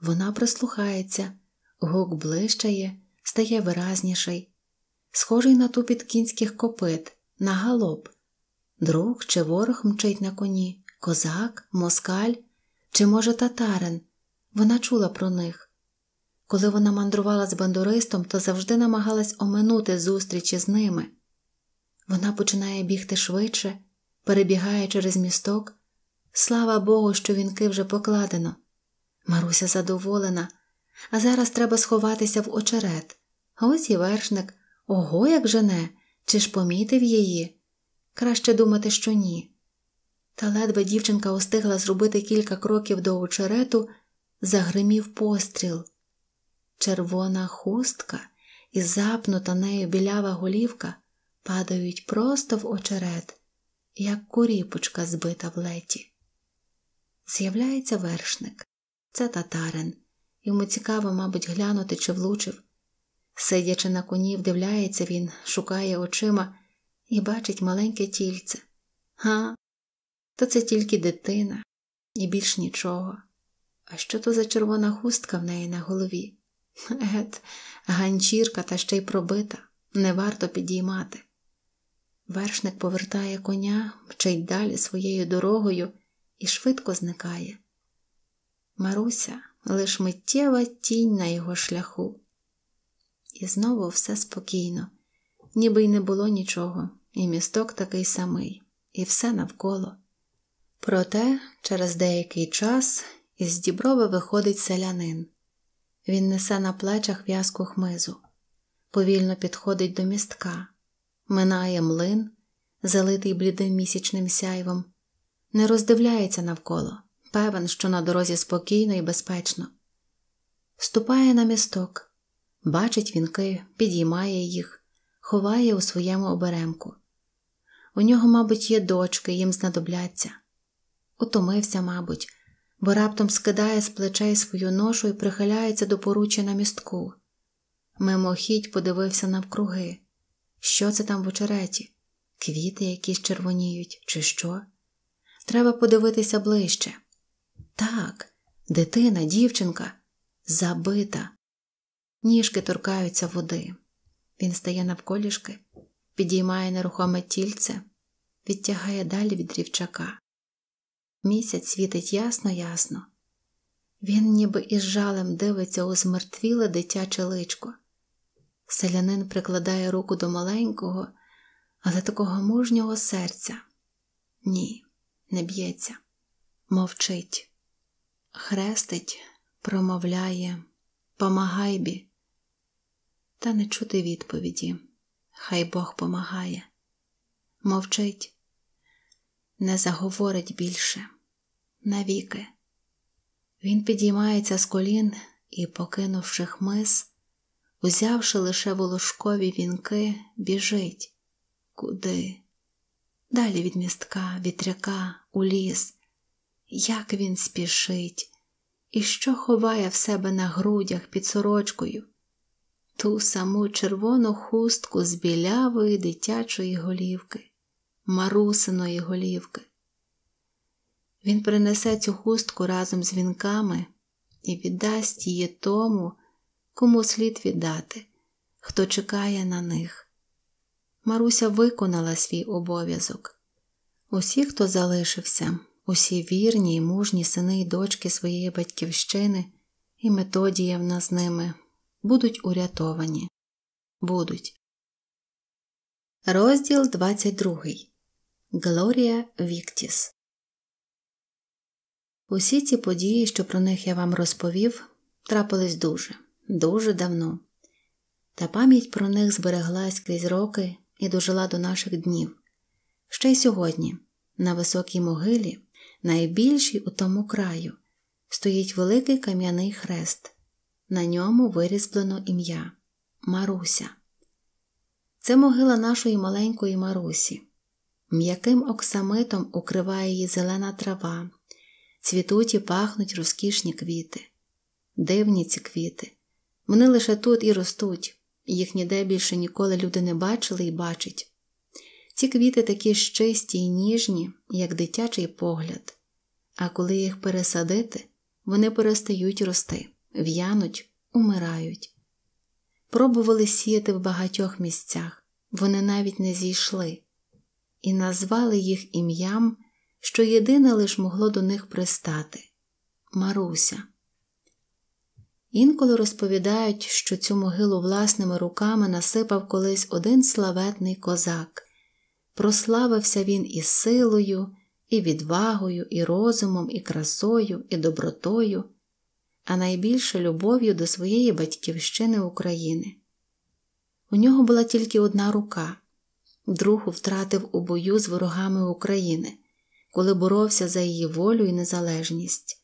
Speaker 1: вона прислухається, гук блищає, стає виразніший, схожий на тупіт кінських копит, на галоп. Друг чи ворог мчить на коні, козак, москаль чи, може, татарин. Вона чула про них. Коли вона мандрувала з бандуристом, то завжди намагалась оминути зустрічі з ними. Вона починає бігти швидше, перебігає через місток. Слава Богу, що вінки вже покладено. Маруся задоволена, а зараз треба сховатися в очерет. Ось і вершник ого, як жене, чи ж помітив її? Краще думати, що ні. Та ледве дівчинка устигла зробити кілька кроків до очерету, загримів постріл. Червона хустка і запнута нею білява голівка падають просто в очерет, як куріпочка збита в леті з'являється вершник це татарин. Йому цікаво, мабуть, глянути чи влучив. Сидячи на коні, вдивляється він, шукає очима і бачить маленьке тільце. Га, то це тільки дитина, і більш нічого. А що то за червона хустка в неї на голові? Ет, ганчірка та ще й пробита, не варто підіймати. Вершник повертає коня, мчить далі своєю дорогою і швидко зникає. Маруся лиш миттєва тінь на його шляху. І знову все спокійно, ніби й не було нічого, і місток такий самий, і все навколо. Проте, через деякий час із Діброва виходить селянин. Він несе на плечах в'язку хмизу, повільно підходить до містка, минає млин, залитий блідим місячним сяйвом, не роздивляється навколо, певен, що на дорозі спокійно і безпечно. Ступає на місток, бачить вінки, підіймає їх, ховає у своєму оберемку. У нього, мабуть, є дочки, їм знадобляться. Утомився, мабуть, бо раптом скидає з плечей свою ношу і прихиляється до поруччя на містку. Мимохідь подивився навкруги. Що це там в очереті? Квіти якісь червоніють, чи що? Треба подивитися ближче. Так, дитина, дівчинка забита. Ніжки торкаються води. Він стає навколішки, підіймає нерухоме тільце, відтягає далі від рівчака. Місяць світить ясно-ясно. Він ніби із жалем дивиться у змертвіле дитяче личко. Селянин прикладає руку до маленького, але такого мужнього серця. Ні, не б'ється, мовчить, хрестить, промовляє, помагай бі, та не чути відповіді. Хай Бог помагає, мовчить, не заговорить більше, навіки. Він підіймається з колін і, покинувши хмис, узявши лише волошкові вінки, біжить. Куди? далі від містка, вітряка, у ліс, як він спішить, і що ховає в себе на грудях під сорочкою, ту саму червону хустку з білявої дитячої голівки, марусиної голівки. Він принесе цю хустку разом з вінками і віддасть її тому, кому слід віддати, хто чекає на них. Маруся виконала свій обов'язок. Усі, хто залишився, усі вірні і мужні сини й дочки своєї батьківщини і Методієвна з ними, будуть урятовані. Будуть. Розділ 22. Глорія Віктіс. Усі ці події, що про них я вам розповів, трапились дуже, дуже давно. Та пам'ять про них збереглась крізь роки і дожила до наших днів. Ще й сьогодні, на високій могилі, найбільшій у тому краю, стоїть великий кам'яний хрест, на ньому вирізблено ім'я Маруся. Це могила нашої маленької Марусі. М'яким оксамитом укриває її зелена трава, цвітуть і пахнуть розкішні квіти. Дивні ці квіти. Вони лише тут і ростуть, їх ніде більше ніколи люди не бачили і бачать. Ці квіти такі щисті чисті і ніжні, як дитячий погляд, а коли їх пересадити, вони перестають рости, в'януть, умирають. Пробували сіяти в багатьох місцях, вони навіть не зійшли, і назвали їх ім'ям, що єдине лиш могло до них пристати Маруся. Інколи розповідають, що цю могилу власними руками насипав колись один славетний козак. Прославився він і силою, і відвагою, і розумом, і красою, і добротою, а найбільше любов'ю до своєї батьківщини України. У нього була тільки одна рука другу втратив у бою з ворогами України, коли боровся за її волю і незалежність.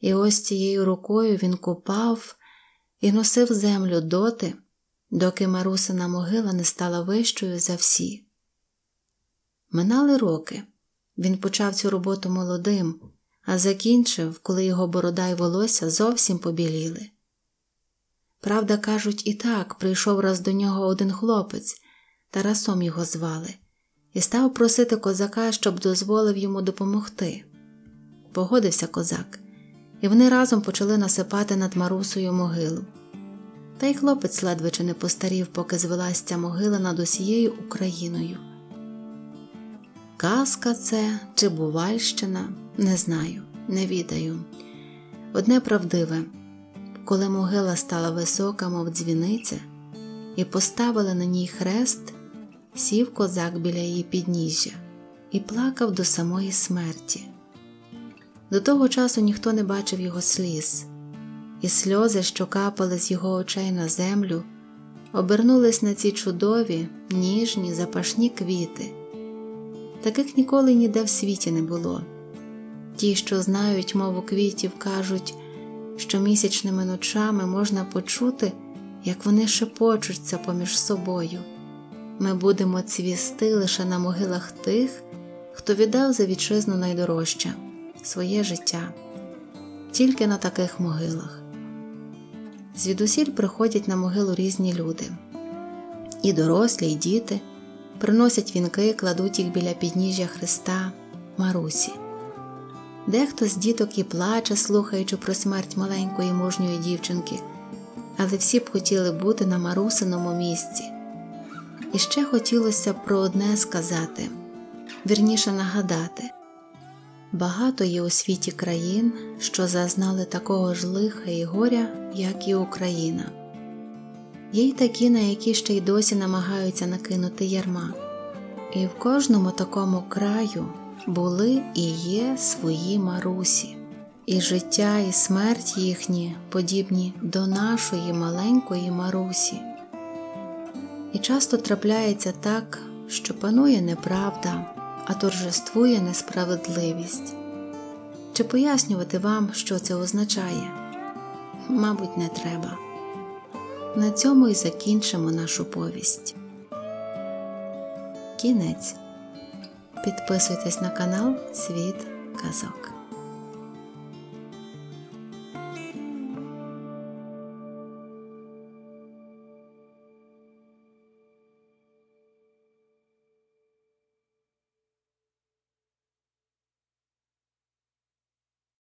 Speaker 1: І ось цією рукою він купав і носив землю доти, доки марусина могила не стала вищою за всі. Минали роки. Він почав цю роботу молодим, а закінчив, коли його борода й волосся зовсім побіліли. Правда, кажуть, і так прийшов раз до нього один хлопець, Тарасом його звали, і став просити козака, щоб дозволив йому допомогти. Погодився козак і вони разом почали насипати над Марусою могилу. Та й хлопець ледве чи не постарів, поки звелась ця могила над усією Україною. Казка це чи Бувальщина, не знаю, не відаю. Одне правдиве, коли могила стала висока, мов дзвіниця, і поставили на ній хрест, сів козак біля її підніжжя і плакав до самої смерті. До того часу ніхто не бачив його сліз, і сльози, що капали з його очей на землю, обернулись на ці чудові, ніжні, запашні квіти. Таких ніколи ніде в світі не було. Ті, що знають мову квітів, кажуть, що місячними ночами можна почути, як вони шепочуться поміж собою. Ми будемо цвісти лише на могилах тих, хто віддав за вітчизну найдорожче своє життя тільки на таких могилах. Звідусіль приходять на могилу різні люди, і дорослі, і діти приносять вінки, кладуть їх біля підніжжя Христа, Марусі. Дехто з діток і плаче, слухаючи про смерть маленької мужньої дівчинки, але всі б хотіли бути на марусиному місці. І ще хотілося про одне сказати, вірніше нагадати, Багато є у світі країн, що зазнали такого ж лиха і горя, як і Україна. Є й такі, на які ще й досі намагаються накинути ярма, і в кожному такому краю були і є свої марусі, і життя, і смерть їхні подібні до нашої маленької марусі. І часто трапляється так, що панує неправда а торжествує несправедливість. Чи пояснювати вам, що це означає? Мабуть, не треба. На цьому і закінчимо нашу повість. Кінець. Підписуйтесь на канал Світ Казок.